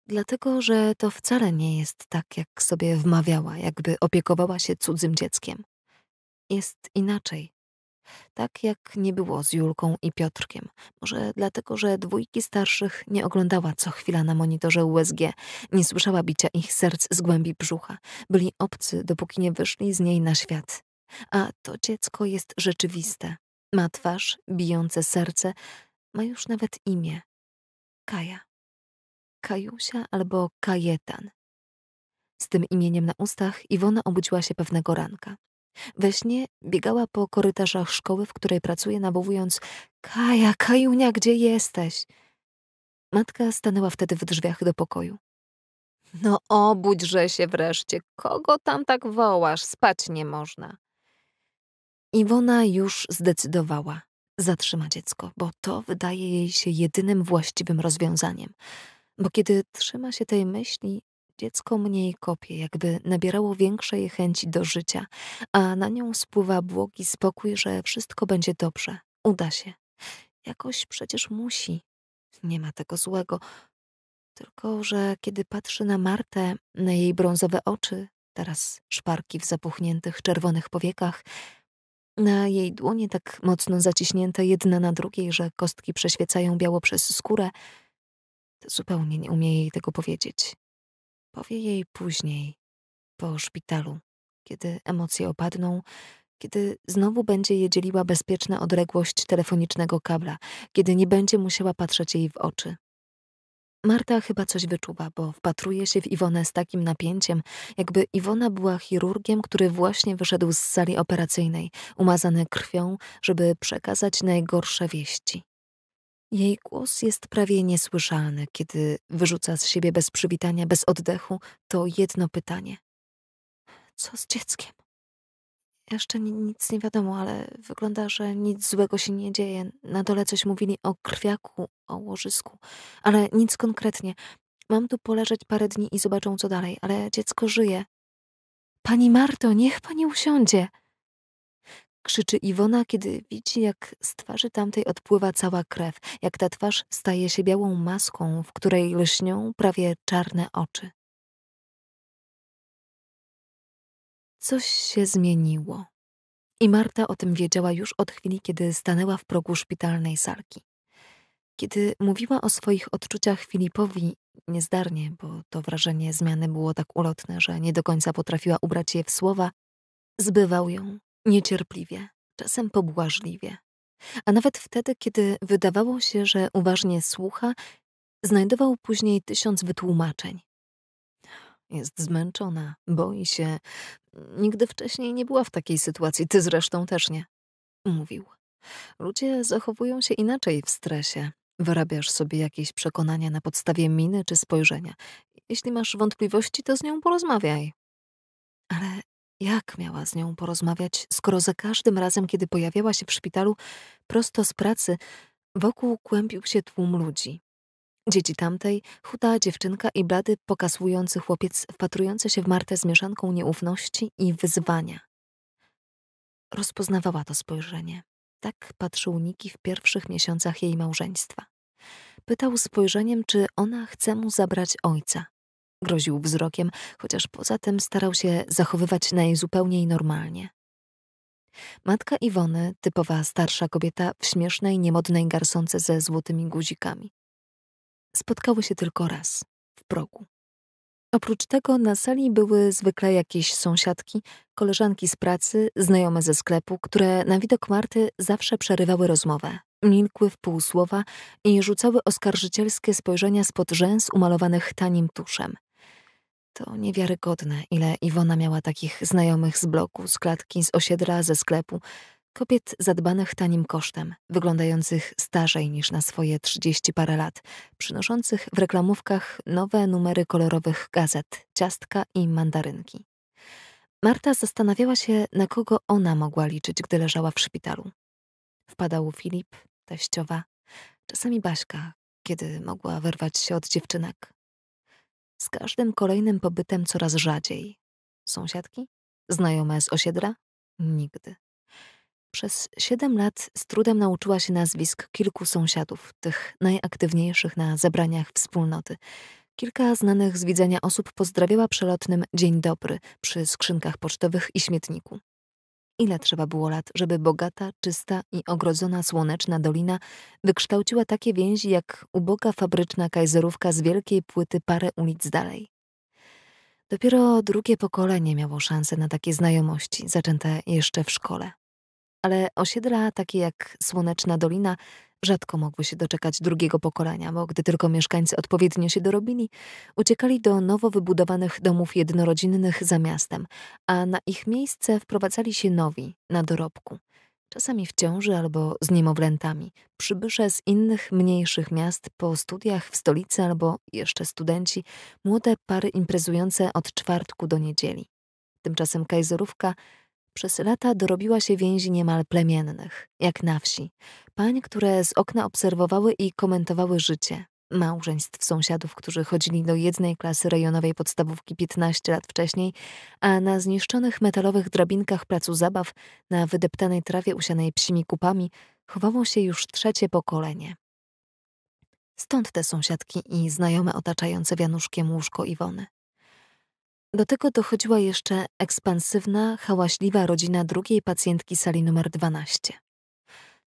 Dlatego, że to wcale nie jest tak, jak sobie wmawiała, jakby opiekowała się cudzym dzieckiem jest inaczej. Tak jak nie było z Julką i Piotrkiem. Może dlatego, że dwójki starszych nie oglądała co chwila na monitorze USG, nie słyszała bicia ich serc z głębi brzucha. Byli obcy, dopóki nie wyszli z niej na świat. A to dziecko jest rzeczywiste. Ma twarz, bijące serce, ma już nawet imię. Kaja. Kajusia albo Kajetan. Z tym imieniem na ustach Iwona obudziła się pewnego ranka. We śnie biegała po korytarzach szkoły, w której pracuje, nawołując Kaja, Kajunia, gdzie jesteś? Matka stanęła wtedy w drzwiach do pokoju. No obudźże się wreszcie, kogo tam tak wołasz, spać nie można. Iwona już zdecydowała zatrzyma dziecko, bo to wydaje jej się jedynym właściwym rozwiązaniem. Bo kiedy trzyma się tej myśli, Dziecko mniej kopie, jakby nabierało większej chęci do życia, a na nią spływa błogi spokój, że wszystko będzie dobrze, uda się. Jakoś przecież musi. Nie ma tego złego. Tylko, że kiedy patrzy na Martę, na jej brązowe oczy, teraz szparki w zapuchniętych czerwonych powiekach, na jej dłonie tak mocno zaciśnięte jedna na drugiej, że kostki przeświecają biało przez skórę, to zupełnie nie umie jej tego powiedzieć. Powie jej później, po szpitalu, kiedy emocje opadną, kiedy znowu będzie je dzieliła bezpieczna odległość telefonicznego kabla, kiedy nie będzie musiała patrzeć jej w oczy. Marta chyba coś wyczuwa, bo wpatruje się w Iwonę z takim napięciem, jakby Iwona była chirurgiem, który właśnie wyszedł z sali operacyjnej, umazany krwią, żeby przekazać najgorsze wieści. Jej głos jest prawie niesłyszalny, kiedy wyrzuca z siebie bez przywitania, bez oddechu to jedno pytanie. Co z dzieckiem? Jeszcze nic nie wiadomo, ale wygląda, że nic złego się nie dzieje. Na dole coś mówili o krwiaku, o łożysku, ale nic konkretnie. Mam tu poleżeć parę dni i zobaczą co dalej, ale dziecko żyje. Pani Marto, niech pani usiądzie krzyczy Iwona, kiedy widzi, jak z twarzy tamtej odpływa cała krew, jak ta twarz staje się białą maską, w której lśnią prawie czarne oczy. Coś się zmieniło. I Marta o tym wiedziała już od chwili, kiedy stanęła w progu szpitalnej salki. Kiedy mówiła o swoich odczuciach Filipowi, niezdarnie, bo to wrażenie zmiany było tak ulotne, że nie do końca potrafiła ubrać je w słowa, zbywał ją, niecierpliwie, czasem pobłażliwie. A nawet wtedy, kiedy wydawało się, że uważnie słucha, znajdował później tysiąc wytłumaczeń. Jest zmęczona, boi się. Nigdy wcześniej nie była w takiej sytuacji, ty zresztą też nie. Mówił. Ludzie zachowują się inaczej w stresie. Wyrabiasz sobie jakieś przekonania na podstawie miny czy spojrzenia. Jeśli masz wątpliwości, to z nią porozmawiaj. Ale jak miała z nią porozmawiać, skoro za każdym razem, kiedy pojawiała się w szpitalu prosto z pracy, wokół kłębił się tłum ludzi. Dzieci tamtej, chuda dziewczynka i blady, pokasłujący chłopiec wpatrujący się w Martę z mieszanką nieufności i wyzwania. Rozpoznawała to spojrzenie. Tak patrzył Niki w pierwszych miesiącach jej małżeństwa. Pytał spojrzeniem, czy ona chce mu zabrać ojca. Groził wzrokiem, chociaż poza tym starał się zachowywać najzupełniej normalnie. Matka Iwony, typowa starsza kobieta w śmiesznej, niemodnej garsonce ze złotymi guzikami. Spotkały się tylko raz, w progu. Oprócz tego na sali były zwykle jakieś sąsiadki, koleżanki z pracy, znajome ze sklepu, które na widok Marty zawsze przerywały rozmowę, milkły w pół słowa i rzucały oskarżycielskie spojrzenia spod rzęs umalowanych tanim tuszem. To niewiarygodne, ile Iwona miała takich znajomych z bloku, z klatki, z osiedla, ze sklepu. Kobiet zadbanych tanim kosztem, wyglądających starzej niż na swoje trzydzieści parę lat, przynoszących w reklamówkach nowe numery kolorowych gazet, ciastka i mandarynki. Marta zastanawiała się, na kogo ona mogła liczyć, gdy leżała w szpitalu. Wpadał Filip, teściowa, czasami Baśka, kiedy mogła wyrwać się od dziewczynek. Z każdym kolejnym pobytem coraz rzadziej. Sąsiadki? Znajome z osiedla? Nigdy. Przez siedem lat z trudem nauczyła się nazwisk kilku sąsiadów, tych najaktywniejszych na zebraniach wspólnoty. Kilka znanych z widzenia osób pozdrawiała przelotnym dzień dobry przy skrzynkach pocztowych i śmietniku. Ile trzeba było lat, żeby bogata, czysta i ogrodzona słoneczna dolina wykształciła takie więzi jak uboga fabryczna kajzerówka z wielkiej płyty parę ulic dalej. Dopiero drugie pokolenie miało szansę na takie znajomości, zaczęte jeszcze w szkole. Ale osiedla takie jak Słoneczna Dolina Rzadko mogły się doczekać drugiego pokolenia, bo gdy tylko mieszkańcy odpowiednio się dorobili, uciekali do nowo wybudowanych domów jednorodzinnych za miastem, a na ich miejsce wprowadzali się nowi, na dorobku. Czasami w ciąży albo z niemowlętami, przybysze z innych mniejszych miast po studiach w stolicy albo jeszcze studenci, młode pary imprezujące od czwartku do niedzieli. Tymczasem kajzerówka przez lata dorobiła się więzi niemal plemiennych, jak na wsi. Pań, które z okna obserwowały i komentowały życie, małżeństw sąsiadów, którzy chodzili do jednej klasy rejonowej podstawówki 15 lat wcześniej, a na zniszczonych metalowych drabinkach placu zabaw, na wydeptanej trawie usianej psimi kupami, chowało się już trzecie pokolenie. Stąd te sąsiadki i znajome otaczające wianuszkiem łóżko Iwony. Do tego dochodziła jeszcze ekspansywna, hałaśliwa rodzina drugiej pacjentki sali numer 12.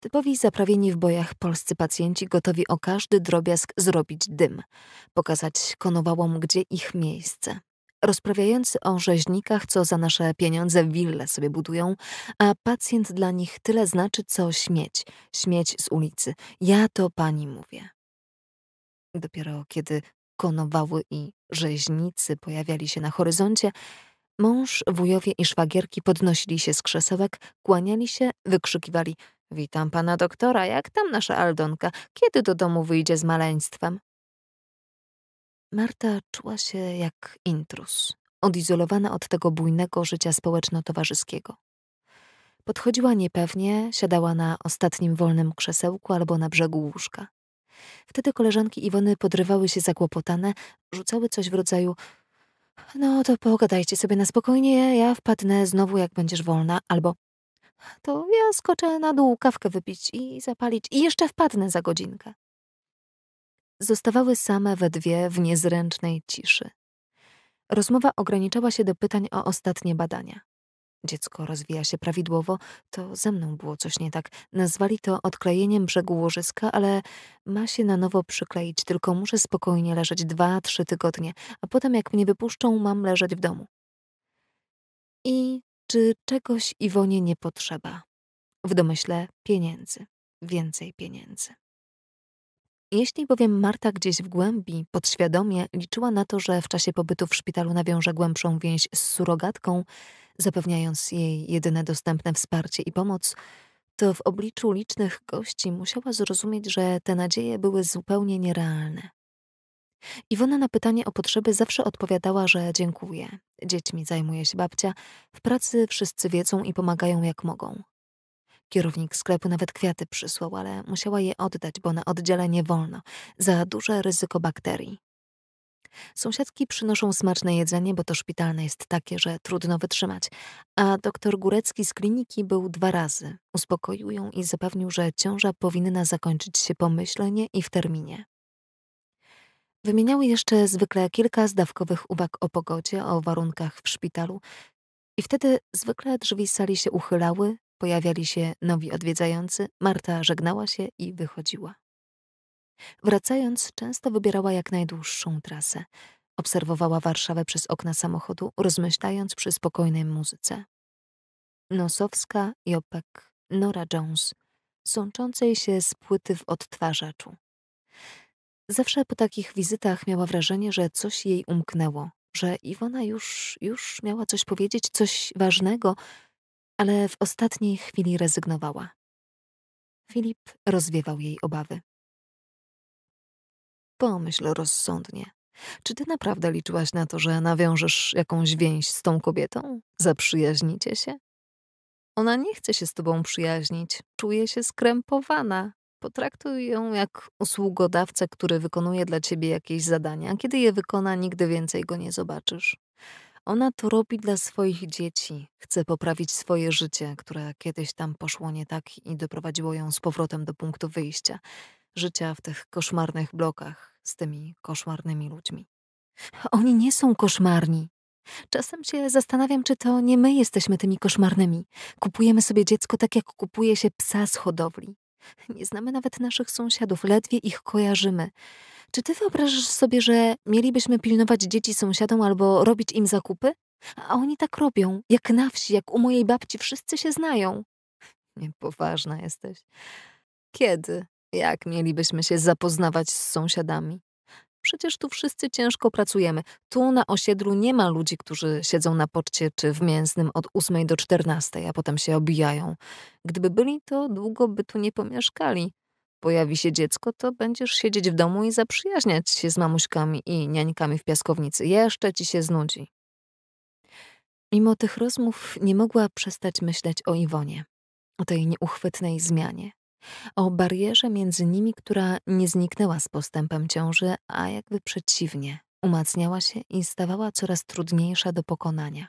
Typowi zaprawieni w bojach polscy pacjenci gotowi o każdy drobiazg zrobić dym, pokazać konowałom, gdzie ich miejsce. Rozprawiający o rzeźnikach, co za nasze pieniądze wille sobie budują, a pacjent dla nich tyle znaczy, co śmieć, śmieć z ulicy. Ja to pani mówię. Dopiero kiedy konowały i rzeźnicy pojawiali się na horyzoncie, mąż, wujowie i szwagierki podnosili się z krzesełek, kłaniali się, wykrzykiwali Witam pana doktora, jak tam nasza Aldonka? Kiedy do domu wyjdzie z maleństwem? Marta czuła się jak intrus, odizolowana od tego bujnego życia społeczno-towarzyskiego. Podchodziła niepewnie, siadała na ostatnim wolnym krzesełku albo na brzegu łóżka. Wtedy koleżanki Iwony podrywały się zakłopotane, rzucały coś w rodzaju no to pogadajcie sobie na spokojnie, ja wpadnę znowu, jak będziesz wolna, albo to ja skoczę na dół kawkę wypić i zapalić i jeszcze wpadnę za godzinkę. Zostawały same we dwie w niezręcznej ciszy. Rozmowa ograniczała się do pytań o ostatnie badania dziecko rozwija się prawidłowo, to ze mną było coś nie tak. Nazwali to odklejeniem brzegu łożyska, ale ma się na nowo przykleić, tylko muszę spokojnie leżeć dwa, trzy tygodnie, a potem jak mnie wypuszczą, mam leżeć w domu. I czy czegoś Iwonie nie potrzeba? W domyśle pieniędzy, więcej pieniędzy. Jeśli bowiem Marta gdzieś w głębi, podświadomie liczyła na to, że w czasie pobytu w szpitalu nawiąże głębszą więź z surogatką, zapewniając jej jedyne dostępne wsparcie i pomoc, to w obliczu licznych gości musiała zrozumieć, że te nadzieje były zupełnie nierealne. Iwona na pytanie o potrzeby zawsze odpowiadała, że dziękuję. Dziećmi zajmuje się babcia, w pracy wszyscy wiedzą i pomagają jak mogą. Kierownik sklepu nawet kwiaty przysłał, ale musiała je oddać, bo na oddzielenie nie wolno. Za duże ryzyko bakterii. Sąsiadki przynoszą smaczne jedzenie, bo to szpitalne jest takie, że trudno wytrzymać. A doktor Górecki z kliniki był dwa razy. Uspokoił ją i zapewnił, że ciąża powinna zakończyć się pomyślnie i w terminie. Wymieniały jeszcze zwykle kilka zdawkowych uwag o pogodzie, o warunkach w szpitalu. I wtedy zwykle drzwi sali się uchylały, Pojawiali się nowi odwiedzający, Marta żegnała się i wychodziła. Wracając, często wybierała jak najdłuższą trasę. Obserwowała Warszawę przez okna samochodu, rozmyślając przy spokojnej muzyce. Nosowska, Jopek, Nora Jones, sączącej się z płyty w odtwarzaczu. Zawsze po takich wizytach miała wrażenie, że coś jej umknęło, że Iwona już, już miała coś powiedzieć, coś ważnego, ale w ostatniej chwili rezygnowała. Filip rozwiewał jej obawy. Pomyśl rozsądnie. Czy ty naprawdę liczyłaś na to, że nawiążesz jakąś więź z tą kobietą? Zaprzyjaźnicie się? Ona nie chce się z tobą przyjaźnić. Czuje się skrępowana. Potraktuj ją jak usługodawcę, który wykonuje dla ciebie jakieś zadania. Kiedy je wykona, nigdy więcej go nie zobaczysz. Ona to robi dla swoich dzieci. Chce poprawić swoje życie, które kiedyś tam poszło nie tak i doprowadziło ją z powrotem do punktu wyjścia. Życia w tych koszmarnych blokach z tymi koszmarnymi ludźmi. Oni nie są koszmarni. Czasem się zastanawiam, czy to nie my jesteśmy tymi koszmarnymi. Kupujemy sobie dziecko tak, jak kupuje się psa z hodowli. Nie znamy nawet naszych sąsiadów, ledwie ich kojarzymy. Czy ty wyobrażasz sobie, że mielibyśmy pilnować dzieci sąsiadom albo robić im zakupy? A oni tak robią, jak na wsi, jak u mojej babci, wszyscy się znają. Niepoważna jesteś. Kiedy, jak mielibyśmy się zapoznawać z sąsiadami? Przecież tu wszyscy ciężko pracujemy. Tu na osiedlu nie ma ludzi, którzy siedzą na poczcie czy w mięsnym od 8 do 14, a potem się obijają. Gdyby byli, to długo by tu nie pomieszkali. Pojawi się dziecko, to będziesz siedzieć w domu i zaprzyjaźniać się z mamuśkami i niańkami w piaskownicy. Jeszcze ci się znudzi. Mimo tych rozmów nie mogła przestać myśleć o Iwonie, o tej nieuchwytnej zmianie o barierze między nimi, która nie zniknęła z postępem ciąży, a jakby przeciwnie, umacniała się i stawała coraz trudniejsza do pokonania.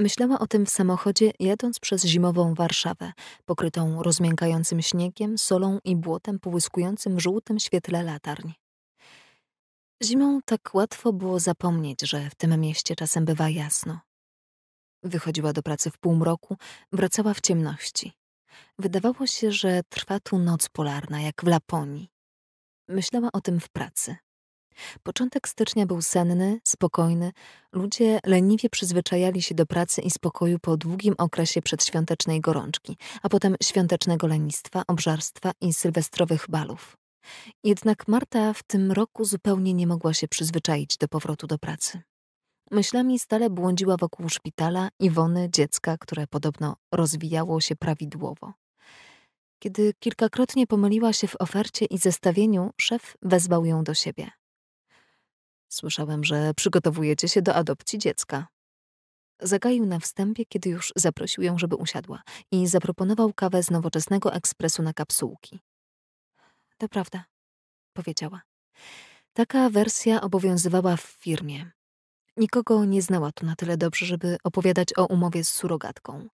Myślała o tym w samochodzie, jadąc przez zimową Warszawę, pokrytą rozmiękającym śniegiem, solą i błotem połyskującym w żółtym świetle latarni. Zimą tak łatwo było zapomnieć, że w tym mieście czasem bywa jasno. Wychodziła do pracy w półmroku, wracała w ciemności. Wydawało się, że trwa tu noc polarna, jak w Laponii. Myślała o tym w pracy. Początek stycznia był senny, spokojny. Ludzie leniwie przyzwyczajali się do pracy i spokoju po długim okresie przedświątecznej gorączki, a potem świątecznego lenistwa, obżarstwa i sylwestrowych balów. Jednak Marta w tym roku zupełnie nie mogła się przyzwyczaić do powrotu do pracy. Myślami stale błądziła wokół szpitala, i wony dziecka, które podobno rozwijało się prawidłowo. Kiedy kilkakrotnie pomyliła się w ofercie i zestawieniu, szef wezwał ją do siebie. Słyszałem, że przygotowujecie się do adopcji dziecka. Zagaił na wstępie, kiedy już zaprosił ją, żeby usiadła i zaproponował kawę z nowoczesnego ekspresu na kapsułki. To prawda, powiedziała. Taka wersja obowiązywała w firmie. Nikogo nie znała tu na tyle dobrze, żeby opowiadać o umowie z surogatką.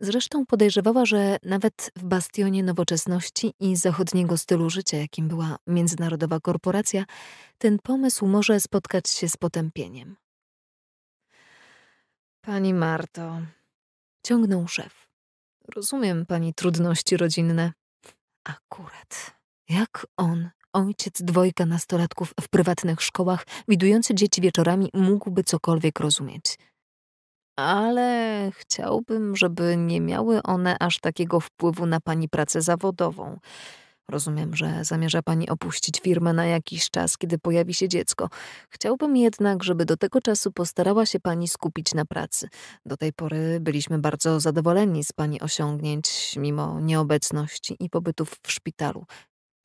Zresztą podejrzewała, że nawet w bastionie nowoczesności i zachodniego stylu życia, jakim była międzynarodowa korporacja, ten pomysł może spotkać się z potępieniem. Pani Marto, ciągnął szef. Rozumiem pani trudności rodzinne. Akurat. Jak on Ojciec dwojga nastolatków w prywatnych szkołach, widujący dzieci wieczorami, mógłby cokolwiek rozumieć. Ale chciałbym, żeby nie miały one aż takiego wpływu na pani pracę zawodową. Rozumiem, że zamierza pani opuścić firmę na jakiś czas, kiedy pojawi się dziecko. Chciałbym jednak, żeby do tego czasu postarała się pani skupić na pracy. Do tej pory byliśmy bardzo zadowoleni z pani osiągnięć, mimo nieobecności i pobytów w szpitalu.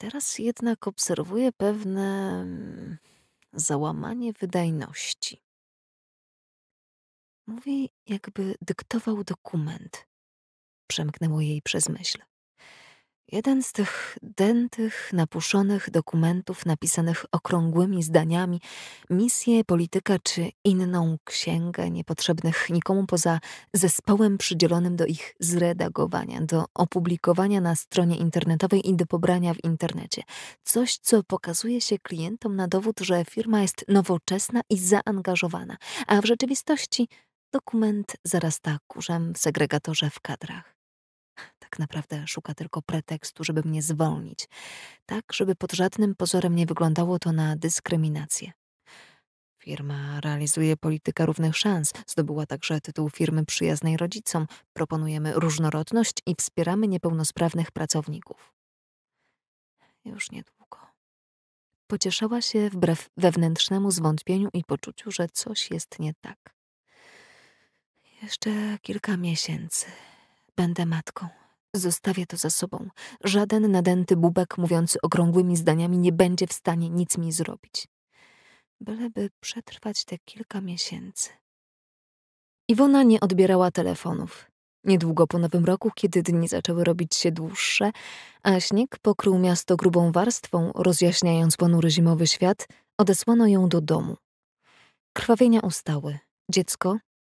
Teraz jednak obserwuję pewne mm, załamanie wydajności. Mówi, jakby dyktował dokument. Przemknęło jej przez myśl. Jeden z tych dętych, napuszonych dokumentów napisanych okrągłymi zdaniami, misję, politykę czy inną księgę niepotrzebnych nikomu poza zespołem przydzielonym do ich zredagowania, do opublikowania na stronie internetowej i do pobrania w internecie. Coś, co pokazuje się klientom na dowód, że firma jest nowoczesna i zaangażowana, a w rzeczywistości dokument zarasta kurzem w segregatorze w kadrach. Tak naprawdę szuka tylko pretekstu, żeby mnie zwolnić, tak żeby pod żadnym pozorem nie wyglądało to na dyskryminację. Firma realizuje politykę równych szans, zdobyła także tytuł firmy przyjaznej rodzicom, proponujemy różnorodność i wspieramy niepełnosprawnych pracowników. Już niedługo. Pocieszała się wbrew wewnętrznemu zwątpieniu i poczuciu, że coś jest nie tak. Jeszcze kilka miesięcy. Będę matką. Zostawię to za sobą. Żaden nadęty bubek mówiący okrągłymi zdaniami nie będzie w stanie nic mi zrobić. Byleby przetrwać te kilka miesięcy. Iwona nie odbierała telefonów. Niedługo po nowym roku, kiedy dni zaczęły robić się dłuższe, a śnieg pokrył miasto grubą warstwą, rozjaśniając ponury zimowy świat, odesłano ją do domu. Krwawienia ustały. Dziecko,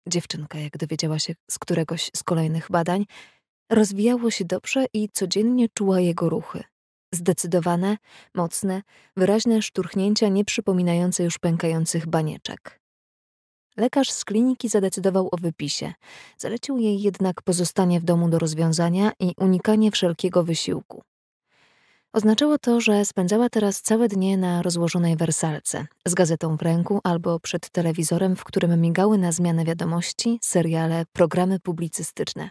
Dziewczynka, jak dowiedziała się z któregoś z kolejnych badań, rozwijało się dobrze i codziennie czuła jego ruchy. Zdecydowane, mocne, wyraźne szturchnięcia nie przypominające już pękających banieczek. Lekarz z kliniki zadecydował o wypisie. Zalecił jej jednak pozostanie w domu do rozwiązania i unikanie wszelkiego wysiłku. Oznaczało to, że spędzała teraz całe dnie na rozłożonej wersalce, z gazetą w ręku albo przed telewizorem, w którym migały na zmianę wiadomości, seriale, programy publicystyczne.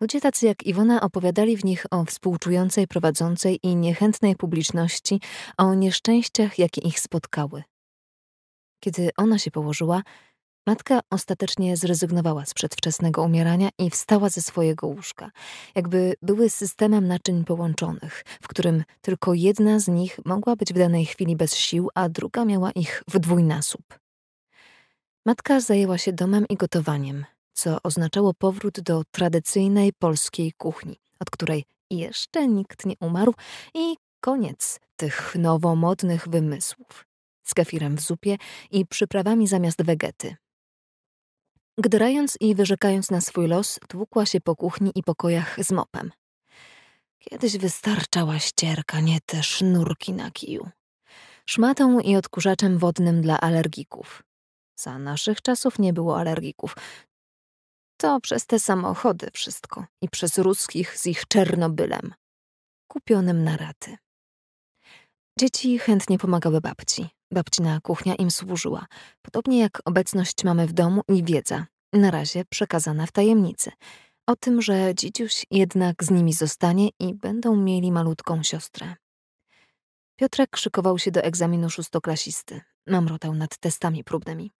Ludzie tacy jak Iwona opowiadali w nich o współczującej prowadzącej i niechętnej publiczności, o nieszczęściach, jakie ich spotkały. Kiedy ona się położyła, Matka ostatecznie zrezygnowała z przedwczesnego umierania i wstała ze swojego łóżka, jakby były systemem naczyń połączonych, w którym tylko jedna z nich mogła być w danej chwili bez sił, a druga miała ich w dwójnasób. Matka zajęła się domem i gotowaniem, co oznaczało powrót do tradycyjnej polskiej kuchni, od której jeszcze nikt nie umarł i koniec tych nowomodnych wymysłów z kefirem w zupie i przyprawami zamiast wegety. Gdyrając i wyrzekając na swój los, tłukła się po kuchni i pokojach z mopem. Kiedyś wystarczała ścierka, nie te sznurki na kiju. Szmatą i odkurzaczem wodnym dla alergików. Za naszych czasów nie było alergików. To przez te samochody wszystko i przez ruskich z ich Czernobylem, kupionym na raty. Dzieci chętnie pomagały babci. Babcina kuchnia im służyła, podobnie jak obecność mamy w domu i wiedza, na razie przekazana w tajemnicy, o tym, że dzidziuś jednak z nimi zostanie i będą mieli malutką siostrę. Piotrek krzykował się do egzaminu szóstoklasisty. Namrotał nad testami próbnymi.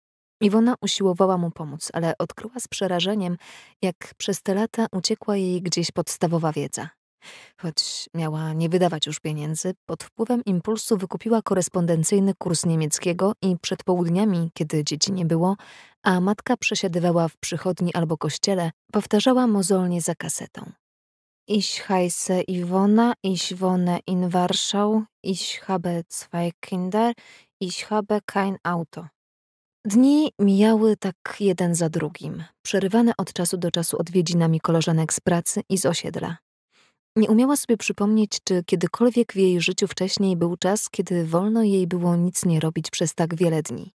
Iwona usiłowała mu pomóc, ale odkryła z przerażeniem, jak przez te lata uciekła jej gdzieś podstawowa wiedza. Choć miała nie wydawać już pieniędzy, pod wpływem impulsu wykupiła korespondencyjny kurs niemieckiego i przed południami, kiedy dzieci nie było, a matka przesiadywała w przychodni albo kościele, powtarzała mozolnie za kasetą. Ich heiße Iwona, ich wohne in Warschau, ich habe zwei Kinder, ich habe kein Auto. Dni mijały tak jeden za drugim, przerywane od czasu do czasu odwiedzinami koleżanek z pracy i z osiedla. Nie umiała sobie przypomnieć, czy kiedykolwiek w jej życiu wcześniej był czas, kiedy wolno jej było nic nie robić przez tak wiele dni.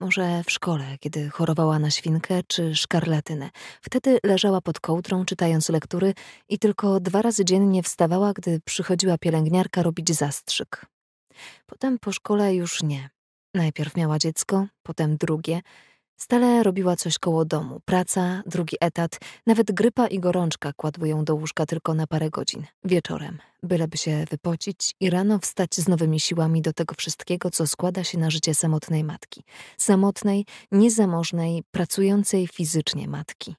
Może w szkole, kiedy chorowała na świnkę czy szkarlatynę. Wtedy leżała pod kołdrą, czytając lektury i tylko dwa razy dziennie wstawała, gdy przychodziła pielęgniarka robić zastrzyk. Potem po szkole już nie. Najpierw miała dziecko, potem drugie – Stale robiła coś koło domu, praca, drugi etat, nawet grypa i gorączka kładły ją do łóżka tylko na parę godzin, wieczorem, byleby się wypocić i rano wstać z nowymi siłami do tego wszystkiego, co składa się na życie samotnej matki, samotnej, niezamożnej, pracującej fizycznie matki.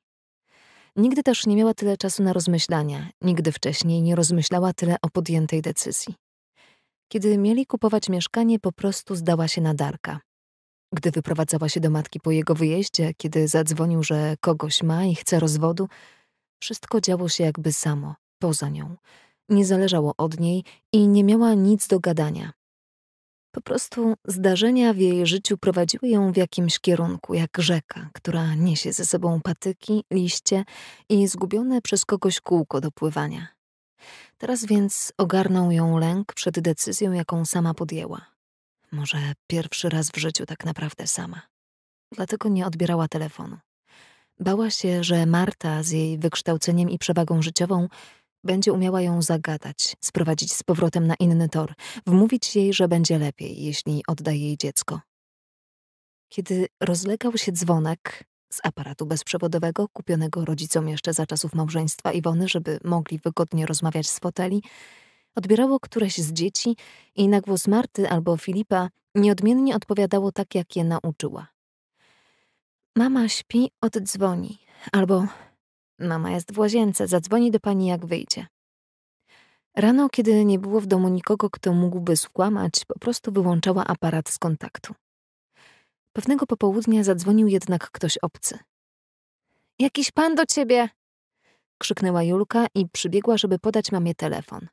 Nigdy też nie miała tyle czasu na rozmyślania, nigdy wcześniej nie rozmyślała tyle o podjętej decyzji. Kiedy mieli kupować mieszkanie, po prostu zdała się na Darka. Gdy wyprowadzała się do matki po jego wyjeździe, kiedy zadzwonił, że kogoś ma i chce rozwodu, wszystko działo się jakby samo, poza nią. Nie zależało od niej i nie miała nic do gadania. Po prostu zdarzenia w jej życiu prowadziły ją w jakimś kierunku, jak rzeka, która niesie ze sobą patyki, liście i zgubione przez kogoś kółko do pływania. Teraz więc ogarnął ją lęk przed decyzją, jaką sama podjęła. Może pierwszy raz w życiu tak naprawdę sama. Dlatego nie odbierała telefonu. Bała się, że Marta z jej wykształceniem i przewagą życiową będzie umiała ją zagadać, sprowadzić z powrotem na inny tor, wmówić jej, że będzie lepiej, jeśli odda jej dziecko. Kiedy rozlegał się dzwonek z aparatu bezprzewodowego, kupionego rodzicom jeszcze za czasów małżeństwa Iwony, żeby mogli wygodnie rozmawiać z foteli, odbierało któreś z dzieci i na głos Marty albo Filipa nieodmiennie odpowiadało tak, jak je nauczyła. Mama śpi, oddzwoni, albo mama jest w łazience, zadzwoni do pani jak wyjdzie. Rano, kiedy nie było w domu nikogo, kto mógłby skłamać, po prostu wyłączała aparat z kontaktu. Pewnego popołudnia zadzwonił jednak ktoś obcy. Jakiś pan do ciebie! krzyknęła Julka i przybiegła, żeby podać mamie telefon.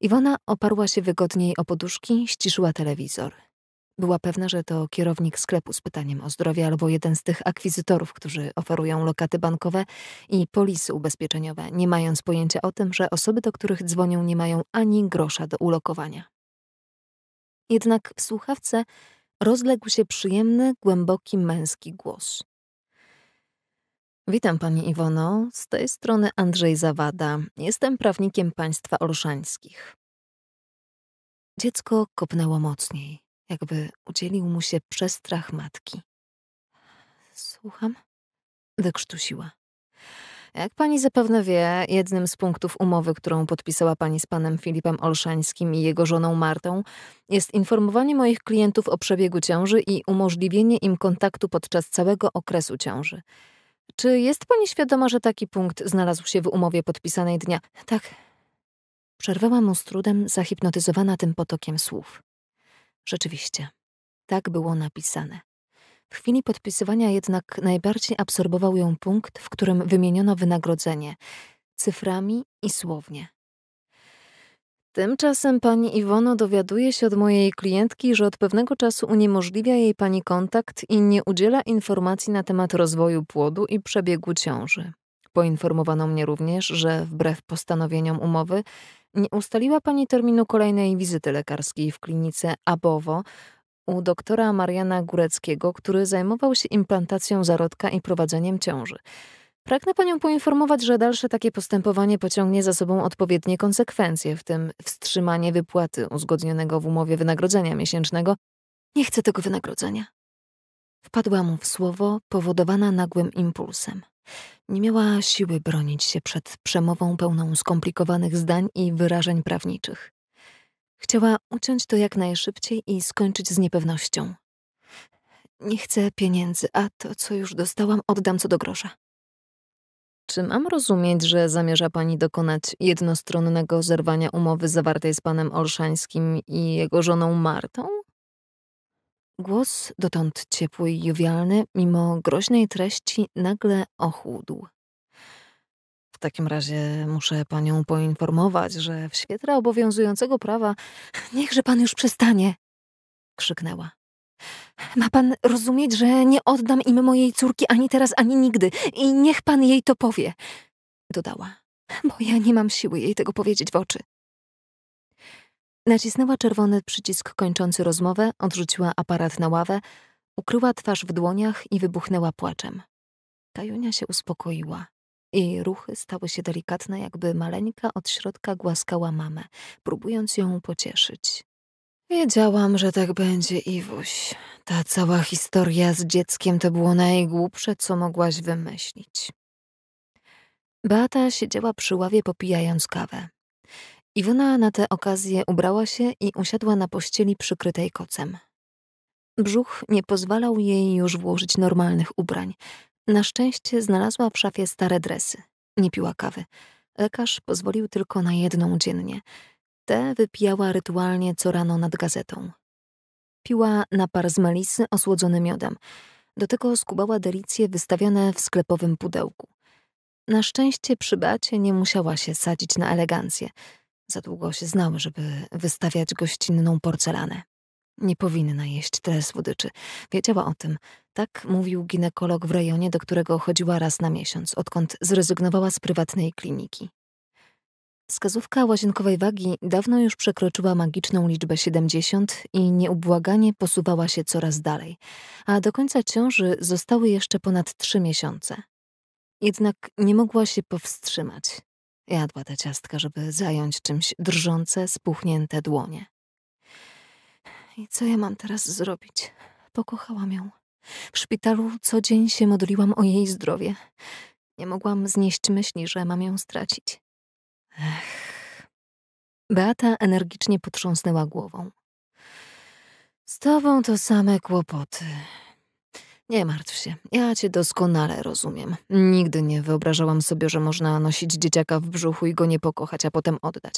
Iwona oparła się wygodniej o poduszki, ściszyła telewizor. Była pewna, że to kierownik sklepu z pytaniem o zdrowie albo jeden z tych akwizytorów, którzy oferują lokaty bankowe i polisy ubezpieczeniowe, nie mając pojęcia o tym, że osoby, do których dzwonią, nie mają ani grosza do ulokowania. Jednak w słuchawce rozległ się przyjemny, głęboki męski głos. Witam Pani Iwono, z tej strony Andrzej Zawada. Jestem prawnikiem państwa olszańskich. Dziecko kopnęło mocniej, jakby udzielił mu się przestrach matki. Słucham? Wykrztusiła. Jak pani zapewne wie, jednym z punktów umowy, którą podpisała pani z panem Filipem Olszańskim i jego żoną Martą, jest informowanie moich klientów o przebiegu ciąży i umożliwienie im kontaktu podczas całego okresu ciąży. Czy jest pani świadoma, że taki punkt znalazł się w umowie podpisanej dnia? Tak. Przerwała mu z trudem, zahipnotyzowana tym potokiem słów. Rzeczywiście, tak było napisane. W chwili podpisywania jednak najbardziej absorbował ją punkt, w którym wymieniono wynagrodzenie, cyframi i słownie. Tymczasem pani Iwono dowiaduje się od mojej klientki, że od pewnego czasu uniemożliwia jej pani kontakt i nie udziela informacji na temat rozwoju płodu i przebiegu ciąży. Poinformowano mnie również, że wbrew postanowieniom umowy nie ustaliła pani terminu kolejnej wizyty lekarskiej w klinice Abowo u doktora Mariana Góreckiego, który zajmował się implantacją zarodka i prowadzeniem ciąży. Pragnę Panią poinformować, że dalsze takie postępowanie pociągnie za sobą odpowiednie konsekwencje, w tym wstrzymanie wypłaty uzgodnionego w umowie wynagrodzenia miesięcznego. Nie chcę tego wynagrodzenia. Wpadła mu w słowo, powodowana nagłym impulsem. Nie miała siły bronić się przed przemową pełną skomplikowanych zdań i wyrażeń prawniczych. Chciała uciąć to jak najszybciej i skończyć z niepewnością. Nie chcę pieniędzy, a to, co już dostałam, oddam co do grosza. Czy mam rozumieć, że zamierza pani dokonać jednostronnego zerwania umowy zawartej z panem Olszańskim i jego żoną Martą? Głos, dotąd ciepły i jowialny, mimo groźnej treści, nagle ochłudł. W takim razie muszę panią poinformować, że w świetle obowiązującego prawa niechże pan już przestanie! krzyknęła. Ma pan rozumieć, że nie oddam im mojej córki ani teraz, ani nigdy i niech pan jej to powie, dodała, bo ja nie mam siły jej tego powiedzieć w oczy. Nacisnęła czerwony przycisk kończący rozmowę, odrzuciła aparat na ławę, ukryła twarz w dłoniach i wybuchnęła płaczem. Kajunia się uspokoiła. Jej ruchy stały się delikatne, jakby maleńka od środka głaskała mamę, próbując ją pocieszyć. Wiedziałam, że tak będzie, Iwuś. Ta cała historia z dzieckiem to było najgłupsze, co mogłaś wymyślić. Beata siedziała przy ławie popijając kawę. Iwona na tę okazję ubrała się i usiadła na pościeli przykrytej kocem. Brzuch nie pozwalał jej już włożyć normalnych ubrań. Na szczęście znalazła w szafie stare dresy. Nie piła kawy. Lekarz pozwolił tylko na jedną dziennie. Tę wypijała rytualnie co rano nad gazetą. Piła napar z melisy osłodzony miodem. Do tego skubała delicje wystawione w sklepowym pudełku. Na szczęście przy bacie nie musiała się sadzić na elegancję. Za długo się znały, żeby wystawiać gościnną porcelanę. Nie powinna jeść tyle słodyczy. Wiedziała o tym. Tak mówił ginekolog w rejonie, do którego chodziła raz na miesiąc, odkąd zrezygnowała z prywatnej kliniki. Wskazówka łazienkowej wagi dawno już przekroczyła magiczną liczbę 70 i nieubłaganie posuwała się coraz dalej, a do końca ciąży zostały jeszcze ponad 3 miesiące. Jednak nie mogła się powstrzymać. Jadła te ciastka, żeby zająć czymś drżące, spuchnięte dłonie. I co ja mam teraz zrobić? Pokochałam ją. W szpitalu co dzień się modliłam o jej zdrowie. Nie mogłam znieść myśli, że mam ją stracić. Ech. Beata energicznie potrząsnęła głową. Z tobą to same kłopoty. Nie martw się, ja cię doskonale rozumiem. Nigdy nie wyobrażałam sobie, że można nosić dzieciaka w brzuchu i go nie pokochać, a potem oddać.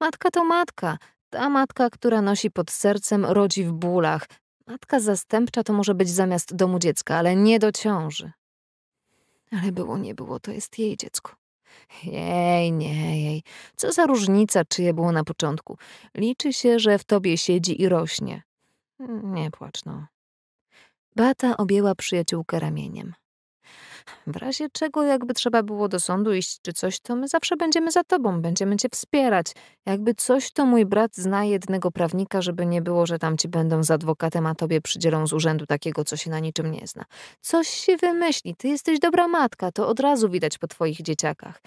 Matka to matka. Ta matka, która nosi pod sercem, rodzi w bólach. Matka zastępcza to może być zamiast domu dziecka, ale nie do ciąży. Ale było, nie było, to jest jej dziecko. Jej, nie, jej. Co za różnica, czyje było na początku. Liczy się, że w tobie siedzi i rośnie. Nie płacz, no. Bata objęła przyjaciółkę ramieniem. W razie czego, jakby trzeba było do sądu iść czy coś, to my zawsze będziemy za tobą, będziemy cię wspierać. Jakby coś, to mój brat zna jednego prawnika, żeby nie było, że tam ci będą z adwokatem, a tobie przydzielą z urzędu takiego, co się na niczym nie zna. Coś się wymyśli, ty jesteś dobra matka, to od razu widać po twoich dzieciakach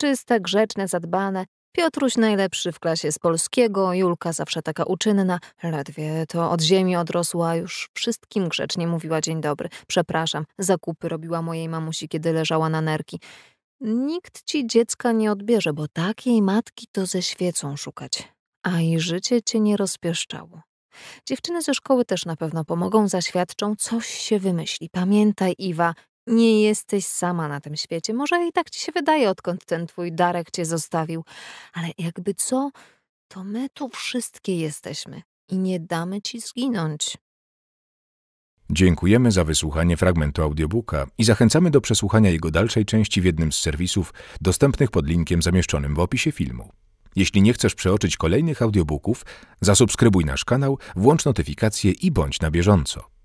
czyste, grzeczne, zadbane. Piotruś najlepszy w klasie z polskiego, Julka zawsze taka uczynna, ledwie to od ziemi odrosła, już wszystkim grzecznie mówiła dzień dobry. Przepraszam, zakupy robiła mojej mamusi, kiedy leżała na nerki. Nikt ci dziecka nie odbierze, bo takiej matki to ze świecą szukać. A i życie cię nie rozpieszczało. Dziewczyny ze szkoły też na pewno pomogą, zaświadczą, coś się wymyśli. Pamiętaj, Iwa, nie jesteś sama na tym świecie. Może i tak ci się wydaje, odkąd ten twój Darek cię zostawił, ale jakby co, to my tu wszystkie jesteśmy i nie damy ci zginąć. Dziękujemy za wysłuchanie fragmentu audiobooka i zachęcamy do przesłuchania jego dalszej części w jednym z serwisów dostępnych pod linkiem zamieszczonym w opisie filmu. Jeśli nie chcesz przeoczyć kolejnych audiobooków, zasubskrybuj nasz kanał, włącz notyfikacje i bądź na bieżąco.